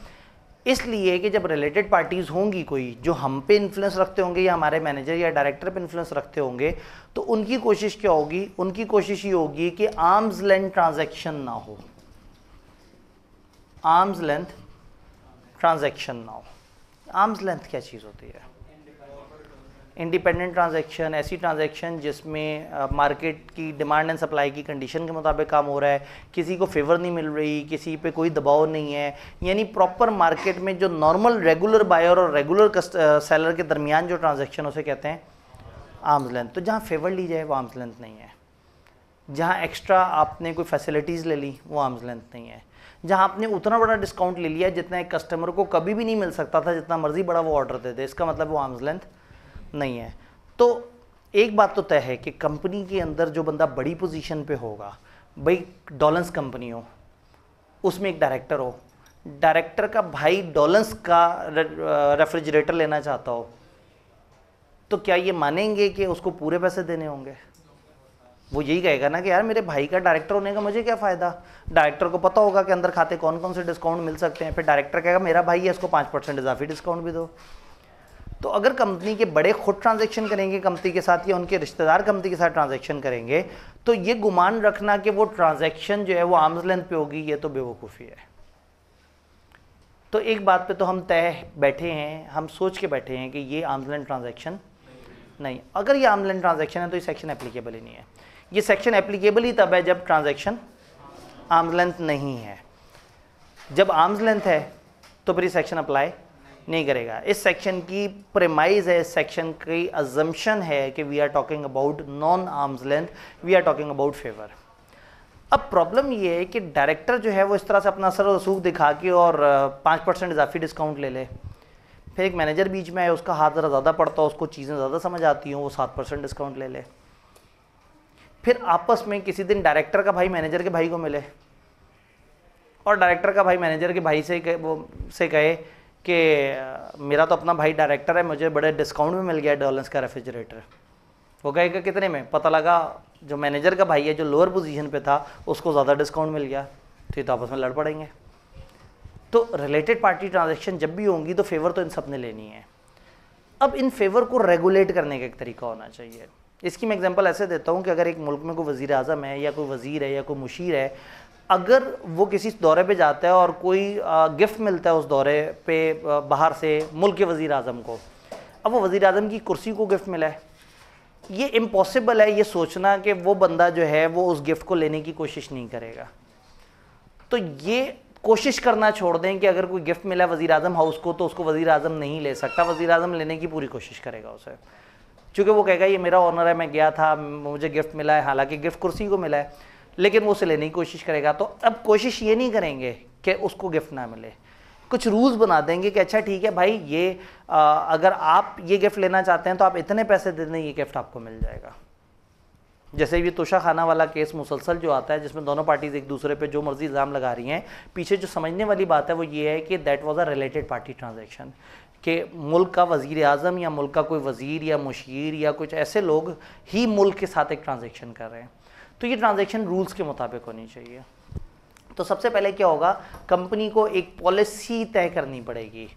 इसलिए कि जब रिलेटेड पार्टीज़ होंगी कोई जो हम पे इन्फ्लुएंस रखते होंगे या हमारे मैनेजर या डायरेक्टर पे इन्फ्लुएंस रखते होंगे तो उनकी कोशिश क्या होगी उनकी कोशिश ये होगी कि आर्म्स लेंथ ट्रांजैक्शन ना हो आर्म्स लेंथ ट्रांजैक्शन ना हो आर्म्स लेंथ क्या चीज़ होती है इंडिपेंडेंट ट्रांजेक्शन ऐसी ट्रांजेक्शन जिसमें मार्केट की डिमांड एंड सप्लाई की कंडीशन के मुताबिक काम हो रहा है किसी को फेवर नहीं मिल रही किसी पे कोई दबाव नहीं है यानी प्रॉपर मार्केट में जो नॉर्मल रेगुलर बायर और रेगुलर सेलर के दरमियान जो ट्रांजेक्शन उसे कहते हैं आर्म्स लेंथ तो जहाँ फेवर ली जाए वो आर्म्स लेंथ नहीं है जहाँ एक्स्ट्रा आपने कोई फैसिलिटीज़ ले ली वो आर्म्स लेंथ नहीं है जहाँ आपने उतना बड़ा डिस्काउंट ले लिया जितना एक कस्टमर को कभी भी नहीं मिल सकता था जितना मर्ज़ी बड़ा वो ऑर्डर देते इसका मतलब वो आर्म्स लेंथ नहीं है तो एक बात तो तय है कि कंपनी के अंदर जो बंदा बड़ी पोजीशन पे होगा भाई डॉलेंस कंपनी हो उसमें एक डायरेक्टर हो डायरेक्टर का भाई डॉलेंस का रेफ्रिजरेटर लेना चाहता हो तो क्या ये मानेंगे कि उसको पूरे पैसे देने होंगे वो यही कहेगा ना कि यार मेरे भाई का डायरेक्टर होने का मुझे क्या फ़ायदा डायरेक्टर को पता होगा कि अंदर खाते कौन कौन से डिस्काउंट मिल सकते हैं फिर डायरेक्टर कहेगा मेरा भाई है इसको पाँच परसेंट इजाफी डिस्काउंट भी दो तो अगर कंपनी के बड़े खुद ट्रांजेक्शन करेंगे कंपनी के साथ या उनके रिश्तेदार कंपनी के साथ ट्रांजेक्शन करेंगे तो ये गुमान रखना कि वो ट्रांजेक्शन जो है वो आर्म्स लेंथ पे होगी ये तो बेवकूफ़ी है तो एक बात पे तो हम तय बैठे हैं हम सोच के बैठे हैं कि ये आर्म्स लेंथ ट्रांजेक्शन नहीं अगर ये आर्म्स लेंथ ट्रांजेक्शन है तो ये सेक्शन एप्लीकेबल ही नहीं है ये सेक्शन एप्लीकेबल ही तब है जब ट्रांजेक्शन आर्म्स लेंथ नहीं है जब आर्म्स लेंथ है तो फिर ये सेक्शन अप्लाई नहीं करेगा इस सेक्शन की प्रेमाइज है इस सेक्शन की अजम्पन है कि we are talking about non arms length we are talking about favour अब प्रॉब्लम ये है कि डायरेक्टर जो है वो इस तरह से अपना सर रसूख दिखा के और पाँच परसेंट इजाफी डिस्काउंट ले ले फिर एक मैनेजर बीच में है उसका हाथ ज़रा ज़्यादा पड़ता है उसको चीज़ें ज़्यादा समझ आती हूँ वो सात परसेंट डिस्काउंट ले ले फिर आपस में किसी दिन डायरेक्टर का भाई मैनेजर के भाई को मिले और डायरेक्टर का भाई मैनेजर के भाई से वो से कहे कि मेरा तो अपना भाई डायरेक्टर है मुझे बड़े डिस्काउंट में मिल गया है का रेफ्रिजरेटर वो कहेगा कितने में पता लगा जो मैनेजर का भाई है जो लोअर पोजीशन पे था उसको ज़्यादा डिस्काउंट मिल गया तो ये तो आपस में लड़ पड़ेंगे तो रिलेटेड पार्टी ट्रांजेक्शन जब भी होंगी तो फेवर तो इन सब ने लेनी है अब इन फेवर को रेगुलेट करने का एक तरीका होना चाहिए इसकी मैं एग्जांपल ऐसे देता हूँ कि अगर एक मुल्क में कोई वज़ी अजम है या कोई वज़ीर है या कोई मुशीर है अगर वो किसी दौरे पे जाता है और कोई गिफ्ट मिलता है उस दौरे पे बाहर से मुल्क के वज़ी अजम को अब वो वज़ी अजम की कुर्सी को गिफ्ट मिला है ये इम्पॉसिबल है ये सोचना कि वो बंदा जो है वो उस गिफ्ट को लेने की कोशिश नहीं करेगा तो ये कोशिश करना छोड़ दें कि अगर कोई गिफ्ट मिला है वज़ी अजम हाउस को तो उसको वज़ी अजम नहीं ले सकता वज़ी अजम लेने की पूरी कोशिश करेगा उसे चूँकि वो कहेगा ये मेरा ऑनर है मैं गया था मुझे गिफ्ट मिला है हालांकि गिफ्ट कुर्सी को मिला है लेकिन वो उसे लेने की कोशिश करेगा तो अब कोशिश ये नहीं करेंगे कि उसको गिफ्ट ना मिले कुछ रूल्स बना देंगे कि अच्छा ठीक है भाई ये आ, अगर आप ये गिफ्ट लेना चाहते हैं तो आप इतने पैसे दे दें ये गिफ्ट आपको मिल जाएगा जैसे ये तुषा खाना वाला केस मुसलसल जो आता है जिसमें दोनों पार्टीज़ एक दूसरे पे जो मर्जी इल्ज़ाम लगा रही हैं पीछे जो समझने वाली बात है वो ये है कि that was a related party transaction कि मुल्क का वजीर अजम या मुल्क का कोई वजीर या मुशीर या कुछ ऐसे लोग ही मुल्क के साथ एक ट्रांजेक्शन कर रहे हैं तो ये ट्रांजेक्शन रूल्स के मुताबिक होनी चाहिए तो सबसे पहले क्या होगा कंपनी को एक पॉलिसी तय करनी पड़ेगी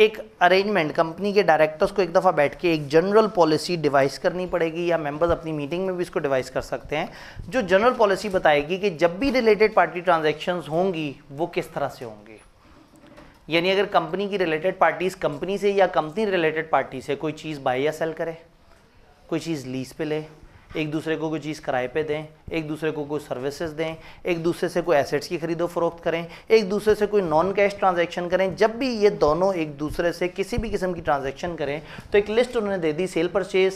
एक अरेंजमेंट कंपनी के डायरेक्टर्स को एक दफ़ा बैठ के एक जनरल पॉलिसी डिवाइस करनी पड़ेगी या मेंबर्स अपनी मीटिंग में भी इसको डिवाइस कर सकते हैं जो जनरल पॉलिसी बताएगी कि जब भी रिलेटेड पार्टी ट्रांजेक्शन होंगी वो किस तरह से होंगी यानी अगर कंपनी की रिलेटेड पार्टीज कंपनी से या कंपनी रिलेटेड पार्टी से कोई चीज़ बाई या सेल करे कोई चीज़ लीज पे ले एक दूसरे को कोई चीज़ किराए पे दें एक दूसरे को कोई सर्विसेज दें एक दूसरे से कोई एसेट्स की खरीदो फरोख्त करें एक दूसरे से कोई नॉन कैश ट्रांजैक्शन करें जब भी ये दोनों एक दूसरे से किसी भी किस्म की ट्रांजैक्शन करें तो एक लिस्ट उन्होंने दे दी sale purchase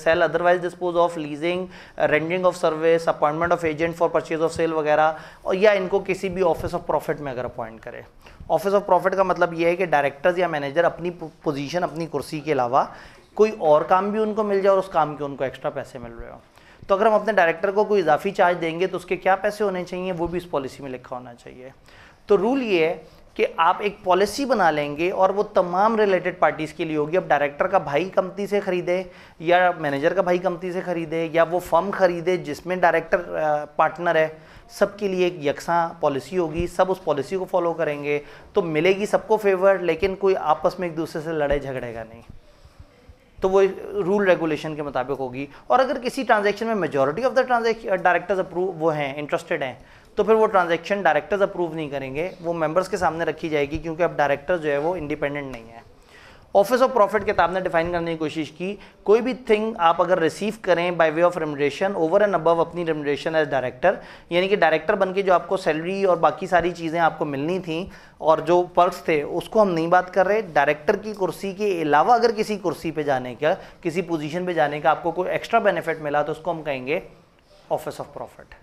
sale otherwise dispose of leasing renting of service appointment of agent for purchase of sale वगैरह और या इनको किसी भी ऑफिस ऑफ प्रॉफिट में अगर अपॉइंट करें ऑफिस ऑफ प्रॉफिट का मतलब ये है कि डायरेक्टर्स या मैनेजर अपनी पोजीशन अपनी कुर्सी के अलावा कोई और काम भी उनको मिल जाए और उस काम के उनको एक्स्ट्रा पैसे मिल रहे हो तो अगर हम अपने डायरेक्टर को कोई इजाफी चार्ज देंगे तो उसके क्या पैसे होने चाहिए वो भी इस पॉलिसी में लिखा होना चाहिए तो रूल ये है कि आप एक पॉलिसी बना लेंगे और वो तमाम रिलेटेड पार्टीज़ के लिए होगी अब डायरेक्टर का भाई कंपनी से ख़रीदे या मैनेजर का भाई कंपनी से ख़रीदे या वो फर्म ख़रीदे जिसमें डायरेक्टर पार्टनर है सबके लिए एक यकसा पॉलिसी होगी सब उस पॉलिसी को फॉलो करेंगे तो मिलेगी सबको फेवर लेकिन कोई आपस में एक दूसरे से लड़े झगड़ेगा नहीं तो वो रूल रेगुलेशन के मुताबिक होगी और अगर किसी ट्रांजेक्शन में majority of the transaction directors approve वो हैं इंटरेस्टेड हैं तो फिर वो ट्रांजेक्शन डायरेक्टर्स अप्रूव नहीं करेंगे वो मेंबर्स के सामने रखी जाएगी क्योंकि अब डायरेक्टर्स जो है वो इंडिपेंडेंट नहीं है ऑफिस ऑफ प्रॉफिट किताब ने डिफाइन करने की कोशिश की कोई भी थिंग आप अगर रिसीव करें by way of remuneration over and above अपनी रेमडेशन एज डायरेक्टर यानी कि डायरेक्टर बन के जो आपको सैलरी और बाकी सारी चीज़ें आपको मिलनी थी और जो पर्क्स थे उसको हम नहीं बात कर रहे डायरेक्टर की कुर्सी के अलावा अगर किसी कुर्सी पर जाने का किसी पोजिशन पर जाने का आपको कोई एक्स्ट्रा बेनिफिट मिला तो उसको हम कहेंगे ऑफिस ऑफ प्रॉफिट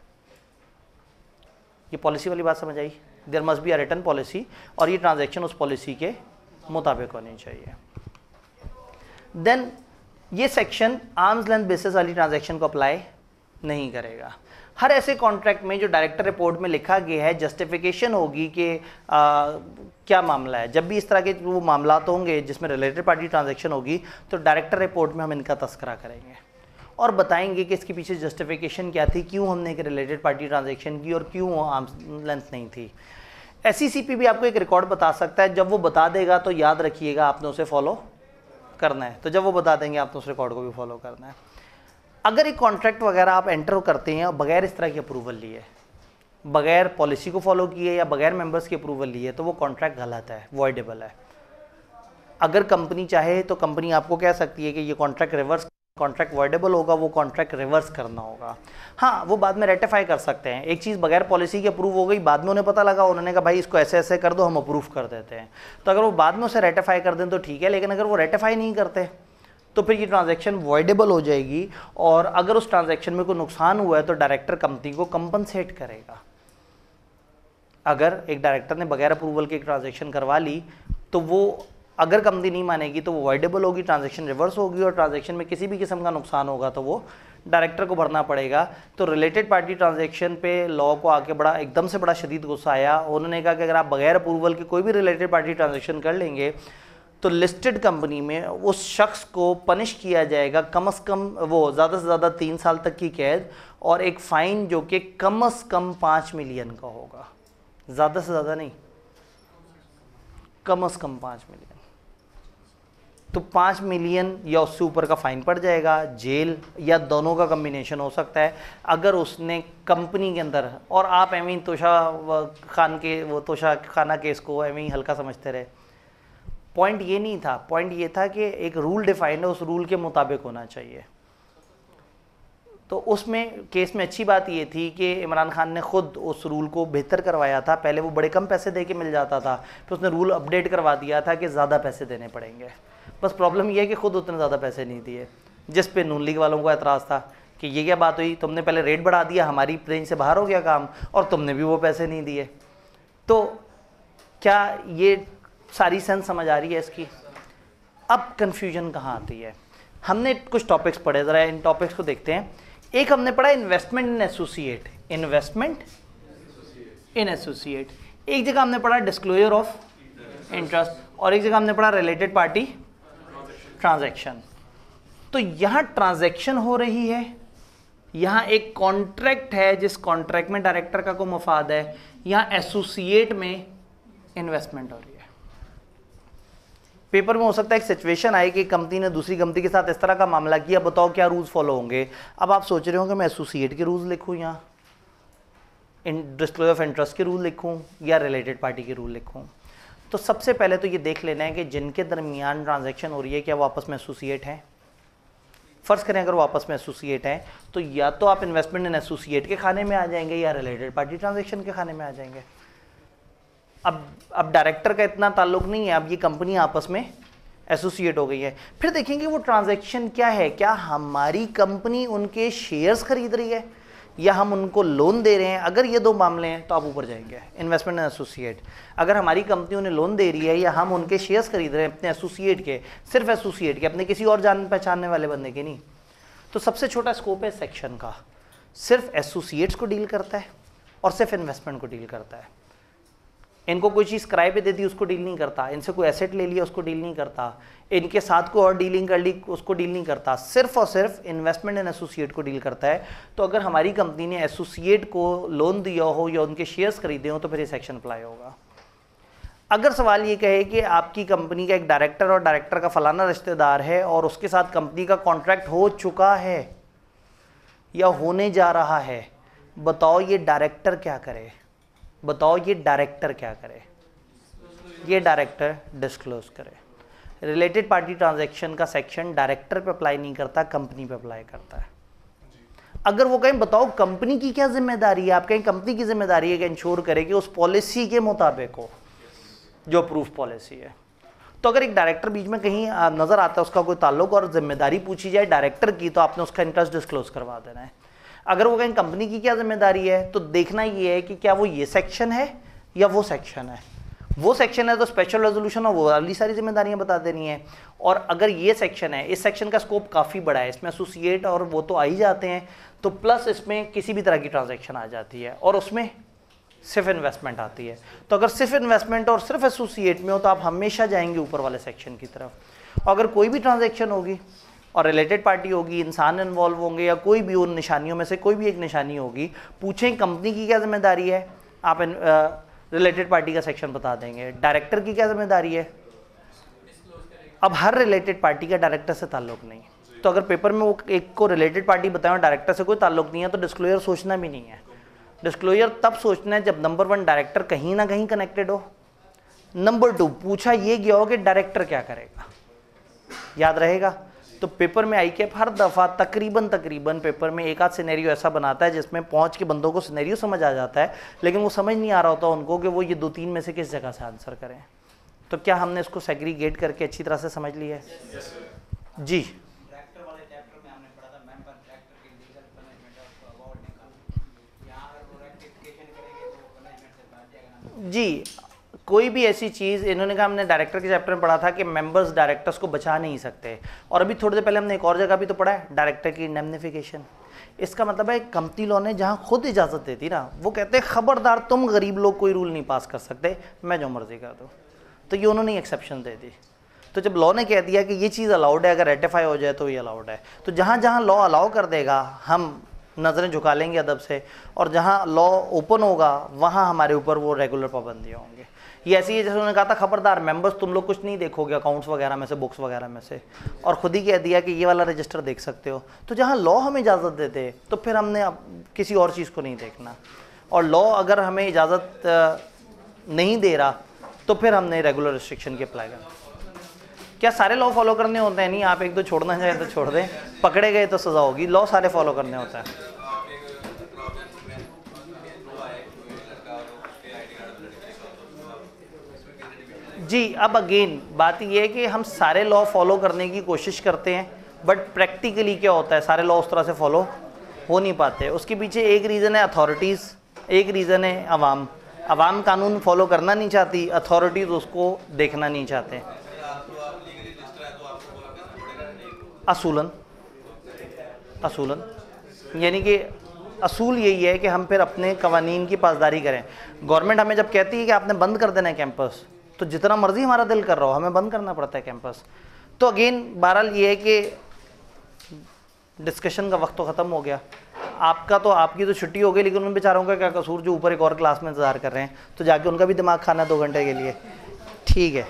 ये पॉलिसी वाली बात समझ आई there must be a return policy और ये ट्रांजेक्शन उस पॉलिसी के मुताबिक होनी चाहिए देन ये सेक्शन आर्म्स लेंथ बेसिस वाली ट्रांजैक्शन को अप्लाई नहीं करेगा हर ऐसे कॉन्ट्रैक्ट में जो डायरेक्टर रिपोर्ट में लिखा गया है जस्टिफिकेशन होगी कि क्या मामला है जब भी इस तरह के वो मामला होंगे जिसमें रिलेटेड पार्टी ट्रांजेक्शन होगी तो डायरेक्टर रिपोर्ट में हम इनका तस्करा करेंगे और बताएंगे कि इसके पीछे जस्टिफिकेशन क्या थी क्यों हमने एक रिलेटेड पार्टी ट्रांजेक्शन की और क्यों आर्म्स लेंथ नहीं थी एस e भी आपको एक रिकॉर्ड बता सकता है जब वो बता देगा तो याद रखिएगा आपने उसे फॉलो करना है तो जब वो बता देंगे आपने उस रिकॉर्ड को भी फॉलो करना है अगर एक कॉन्ट्रैक्ट वगैरह आप एंटर करते हैं और बगैर इस तरह की अप्रूवल लिए बगैर पॉलिसी को फॉलो किए या बगैर मेंबर्स की अप्रूवल लिए तो वो कॉन्ट्रैक्ट गलत है वॉइडेबल है अगर कंपनी चाहे तो कंपनी आपको कह सकती है कि ये कॉन्ट्रैक्ट रिवर्स कॉन्ट्रैक्ट वर्डेबल होगा वो कॉन्ट्रैक्ट रिवर्स करना होगा हाँ वो बाद में रेटिफाई कर सकते हैं एक चीज़ बगैर पॉलिसी के अप्रूव हो गई बाद में उन्हें पता लगा उन्होंने कहा भाई इसको ऐसे ऐसे कर दो हम अप्रूव कर देते हैं तो अगर वो बाद में उसे रेटिफाई कर दें तो ठीक है लेकिन अगर वो रेटिफाई नहीं करते तो फिर ये ट्रांजेक्शन वॉइडेबल हो जाएगी और अगर उस ट्रांजेक्शन में कोई नुकसान हुआ है तो डायरेक्टर कंपनी को कंपनसेट करेगा अगर एक डायरेक्टर ने बगैर अप्रूवल के एक ट्रांजेक्शन करवा ली तो वो अगर कंपनी नहीं मानेगी तो वो वाइडेबल होगी ट्रांजेक्शन रिवर्स होगी और ट्रांजेक्शन में किसी भी किस्म का नुकसान होगा तो वो डायरेक्टर को भरना पड़ेगा तो रिलेटेड पार्टी ट्रांजेक्शन पे लॉ को आके बड़ा एकदम से बड़ा शदीद गुस्सा आया उन्होंने कहा कि अगर आप बगैर अप्रूवल के कोई भी रिलेटेड पार्टी ट्रांजेक्शन कर लेंगे तो लिस्टेड कंपनी में उस शख्स को पनिश किया जाएगा कम अज़ कम वो ज़्यादा से ज़्यादा तीन साल तक की कैद और एक फ़ाइन जो कि कम अज़ कम पाँच मिलियन का होगा ज़्यादा से ज़्यादा नहीं कम अज़ कम पाँच मिलियन तो पाँच मिलियन या उससे ऊपर का फाइन पड़ जाएगा जेल या दोनों का कम्बिनेशन हो सकता है अगर उसने कंपनी के अंदर और आप एम तोशा खान के वो तोशा खाना केस को एम हल्का समझते रहे पॉइंट ये नहीं था पॉइंट ये था कि एक रूल डिफाइंड है उस रूल के मुताबिक होना चाहिए तो उसमें केस में अच्छी बात ये थी कि इमरान खान ने खुद उस रूल को बेहतर करवाया था पहले वो बड़े कम पैसे दे के मिल जाता था फिर तो उसने रूल अपडेट करवा दिया था कि ज़्यादा पैसे देने पड़ेंगे बस प्रॉब्लम यह है कि खुद उतने ज़्यादा पैसे नहीं दिए जिस पे नून लीग वालों का एतराज़ था कि ये क्या बात हुई तुमने पहले रेट बढ़ा दिया हमारी रेंज से बाहर हो गया काम और तुमने भी वो पैसे नहीं दिए तो क्या ये सारी सेंस समझ आ रही है इसकी अब कन्फ्यूजन कहाँ आती है हमने कुछ टॉपिक्स पढ़े ज़रा इन टॉपिक्स को देखते हैं एक हमने पढ़ा investment in associate investment in associate एक जगह हमने पढ़ा डिस्क्लोजर ऑफ इंटरेस्ट और एक जगह हमने पढ़ा रिलेटेड पार्टी ट्रांजैक्शन तो यहाँ ट्रांजैक्शन हो रही है यहाँ एक कॉन्ट्रैक्ट है जिस कॉन्ट्रैक्ट में डायरेक्टर का को मफाद है यहाँ एसोसिएट में इन्वेस्टमेंट हो रही है पेपर में हो सकता है एक सिचुएशन आए कि कंपनी ने दूसरी कंपनी के साथ इस तरह का मामला किया बताओ क्या रूल्स फॉलो होंगे अब आप सोच रहे होंगे मैं एसोसिएट के रूल्स लिखूँ या डिस्क्लोज ऑफ इंटरेस्ट के रूल लिखूँ या रिलेटेड पार्टी के रूल लिखूँ तो सबसे पहले तो ये देख लेना है कि जिनके दरमियान ट्रांजेक्शन हो रही है क्या वो आपस में एसोसिएट हैं फ़र्ज़ करें अगर वो आपस में एसोसिएट हैं तो या तो आप इन्वेस्टमेंट इन एसोसिएट के खाने में आ जाएंगे या रिलेटेड पार्टी ट्रांजेक्शन के खाने में आ जाएंगे अब अब डायरेक्टर का इतना ताल्लुक नहीं है अब ये कंपनी आपस में एसोसिएट हो गई है फिर देखेंगे वो ट्रांजेक्शन क्या है क्या हमारी कंपनी उनके शेयर्स खरीद रही है या हम उनको लोन दे रहे हैं अगर ये दो मामले हैं तो आप ऊपर जाएंगे इन्वेस्टमेंट एसोसिएट अगर हमारी कंपनी उन्हें लोन दे रही है या हम उनके शेयर्स खरीद रहे हैं अपने एसोसिएट के सिर्फ एसोसिएट के अपने किसी और जान पहचानने वाले बंदे के नहीं तो सबसे छोटा स्कोप है सेक्शन का सिर्फ एसोसिएट्स को डील करता है और सिर्फ इन्वेस्टमेंट को डील करता है इनको कोई चीज़ किराए पे दे दी उसको डील नहीं करता इनसे कोई एसेट ले लिया उसको डील नहीं करता इनके साथ कोई और डीलिंग कर ली उसको डील नहीं करता सिर्फ और सिर्फ इन्वेस्टमेंट एंड एसोसिएट को डील करता है तो अगर हमारी कंपनी ने एसोसिएट को लोन दिया हो या उनके शेयर्स खरीदे हों तो फिर ये सेक्शन अप्लाई होगा अगर सवाल ये कहे कि आपकी कंपनी का एक डायरेक्टर और डायरेक्टर का फलाना रिश्तेदार है और उसके साथ कंपनी का कॉन्ट्रैक्ट हो चुका है या होने जा रहा है बताओ ये डायरेक्टर क्या करे बताओ ये डायरेक्टर क्या करे ये डायरेक्टर डिस्क्लोज करे रिलेटेड पार्टी ट्रांजैक्शन का सेक्शन डायरेक्टर पे अप्लाई नहीं करता कंपनी पे अप्लाई करता है अगर वो कहें बताओ कंपनी की क्या जिम्मेदारी है आप कहें कंपनी की जिम्मेदारी है कि इंश्योर करे कि उस पॉलिसी के मुताबिक हो जो अप्रूव पॉलिसी है तो अगर एक डायरेक्टर बीच में कहीं नज़र आता है उसका कोई ताल्लुक और जिम्मेदारी पूछी जाए डायरेक्टर की तो आपने उसका इंटरेस्ट डिस्क्लोज करवा देना है अगर वो कहें कंपनी की क्या जिम्मेदारी है तो देखना ये है कि क्या वो ये सेक्शन है या वो सेक्शन है वो सेक्शन है तो स्पेशल रेजोल्यूशन और वो वाली सारी जिम्मेदारियां बता देनी है और अगर ये सेक्शन है इस सेक्शन का स्कोप काफ़ी बड़ा है इसमें एसोसिएट और वो तो आ ही जाते हैं तो प्लस इसमें किसी भी तरह की ट्रांजेक्शन आ जाती है और उसमें सिर्फ इन्वेस्टमेंट आती है तो अगर सिर्फ इन्वेस्टमेंट और सिर्फ एसोसिएट में हो तो आप हमेशा जाएंगे ऊपर वाले सेक्शन की तरफ और अगर कोई भी ट्रांजेक्शन होगी और रिलेटेड पार्टी होगी इंसान इन्वॉल्व होंगे या कोई भी उन निशानियों में से कोई भी एक निशानी होगी पूछें कंपनी की क्या जिम्मेदारी है आप रिलेटेड पार्टी का सेक्शन बता देंगे डायरेक्टर की क्या जिम्मेदारी है अब हर रिलेटेड पार्टी का डायरेक्टर से ताल्लुक नहीं तो अगर पेपर में वो एक को रिलेटेड पार्टी बताएं और डायरेक्टर से कोई ताल्लुक नहीं है तो डिस्क्लोजर सोचना भी नहीं है डिस्क्लोजर तब सोचना है जब नंबर वन डायरेक्टर कहीं ना कहीं कनेक्टेड हो नंबर टू पूछा ये गया हो कि डायरेक्टर क्या करेगा याद रहेगा तो पेपर में आई कैप हर दफ़ा तकरीबन तकरीबन पेपर में एक आध सिनेरियो ऐसा बनाता है जिसमें पहुंच के बंदों को सिनेरियो समझ आ जाता है लेकिन वो समझ नहीं आ रहा होता उनको कि वो ये दो तीन में से किस जगह से आंसर करें तो क्या हमने इसको सेग्रीगेट करके अच्छी तरह से समझ लिया है जी uh, तो जी कोई भी ऐसी चीज़ इन्होंने कहा हमने डायरेक्टर के चैप्टर में पढ़ा था कि मेंबर्स डायरेक्टर्स को बचा नहीं सकते और अभी थोड़ी देर पहले हमने एक और जगह भी तो पढ़ा है डायरेक्टर की इंडेमनिफिकेशन इसका मतलब है कंपनी लॉ ने जहाँ खुद इजाज़त देती ना वो कहते हैं खबरदार तुम गरीब लोग कोई रूल नहीं पास कर सकते मैं जो मर्जी कर दूँ तो ये उन्होंने एक्सेप्शन दे दी तो जब लॉ ने कह दिया कि ये चीज़ अलाउड है अगर रेटिफाई हो जाए तो ये अलाउड है तो जहाँ जहाँ लॉ अलाउ कर देगा हम नज़रें झुका लेंगे अदब से और जहाँ लॉ ओपन होगा वहाँ हमारे ऊपर वो रेगुलर पाबंदियाँ होंगी ये ऐसी है जैसे उन्होंने कहा था खबरदार मेंबर्स तुम लोग कुछ नहीं देखोगे अकाउंट्स वगैरह में से बुक्स वगैरह में से और खुद ही कह दिया कि ये वाला रजिस्टर देख सकते हो तो जहाँ लॉ हमें इजाज़त देते तो फिर हमने किसी और चीज़ को नहीं देखना और लॉ अगर हमें इजाज़त नहीं दे रहा तो फिर हमने रेगुलर रिस्ट्रिक्शन की अप्लाई करना क्या सारे लॉ फॉलो करने होते हैं नहीं आप एक दो छोड़ना चाहें तो छोड़ दें पकड़े गए तो सज़ा होगी लॉ सारे फॉलो करने होता है जी अब अगेन बात यह है कि हम सारे लॉ फॉलो करने की कोशिश करते हैं बट प्रैक्टिकली क्या होता है सारे लॉ उस तरह से फॉलो हो नहीं पाते उसके पीछे एक रीज़न है अथॉरिटीज़ एक रीज़न है आवाम आवाम कानून फॉलो करना नहीं चाहती अथॉरिटीज़ उसको देखना नहीं चाहते असूलन असूलन यानी कि असूल यही है कि हम फिर अपने कवानीन की पासदारी करें गवर्नमेंट हमें जब कहती है कि आपने बंद कर देना है कैंपस तो जितना मर्जी हमारा दिल कर रहा हो हमें बंद करना पड़ता है कैंपस तो अगेन बहरहाल ये है कि डिस्कशन का वक्त तो ख़त्म हो गया आपका तो आपकी तो छुट्टी हो गई लेकिन उन बेचारों का क्या कसूर जो ऊपर एक और क्लास में इंतज़ार कर रहे हैं तो जाके उनका भी दिमाग खाना है दो घंटे के लिए ठीक है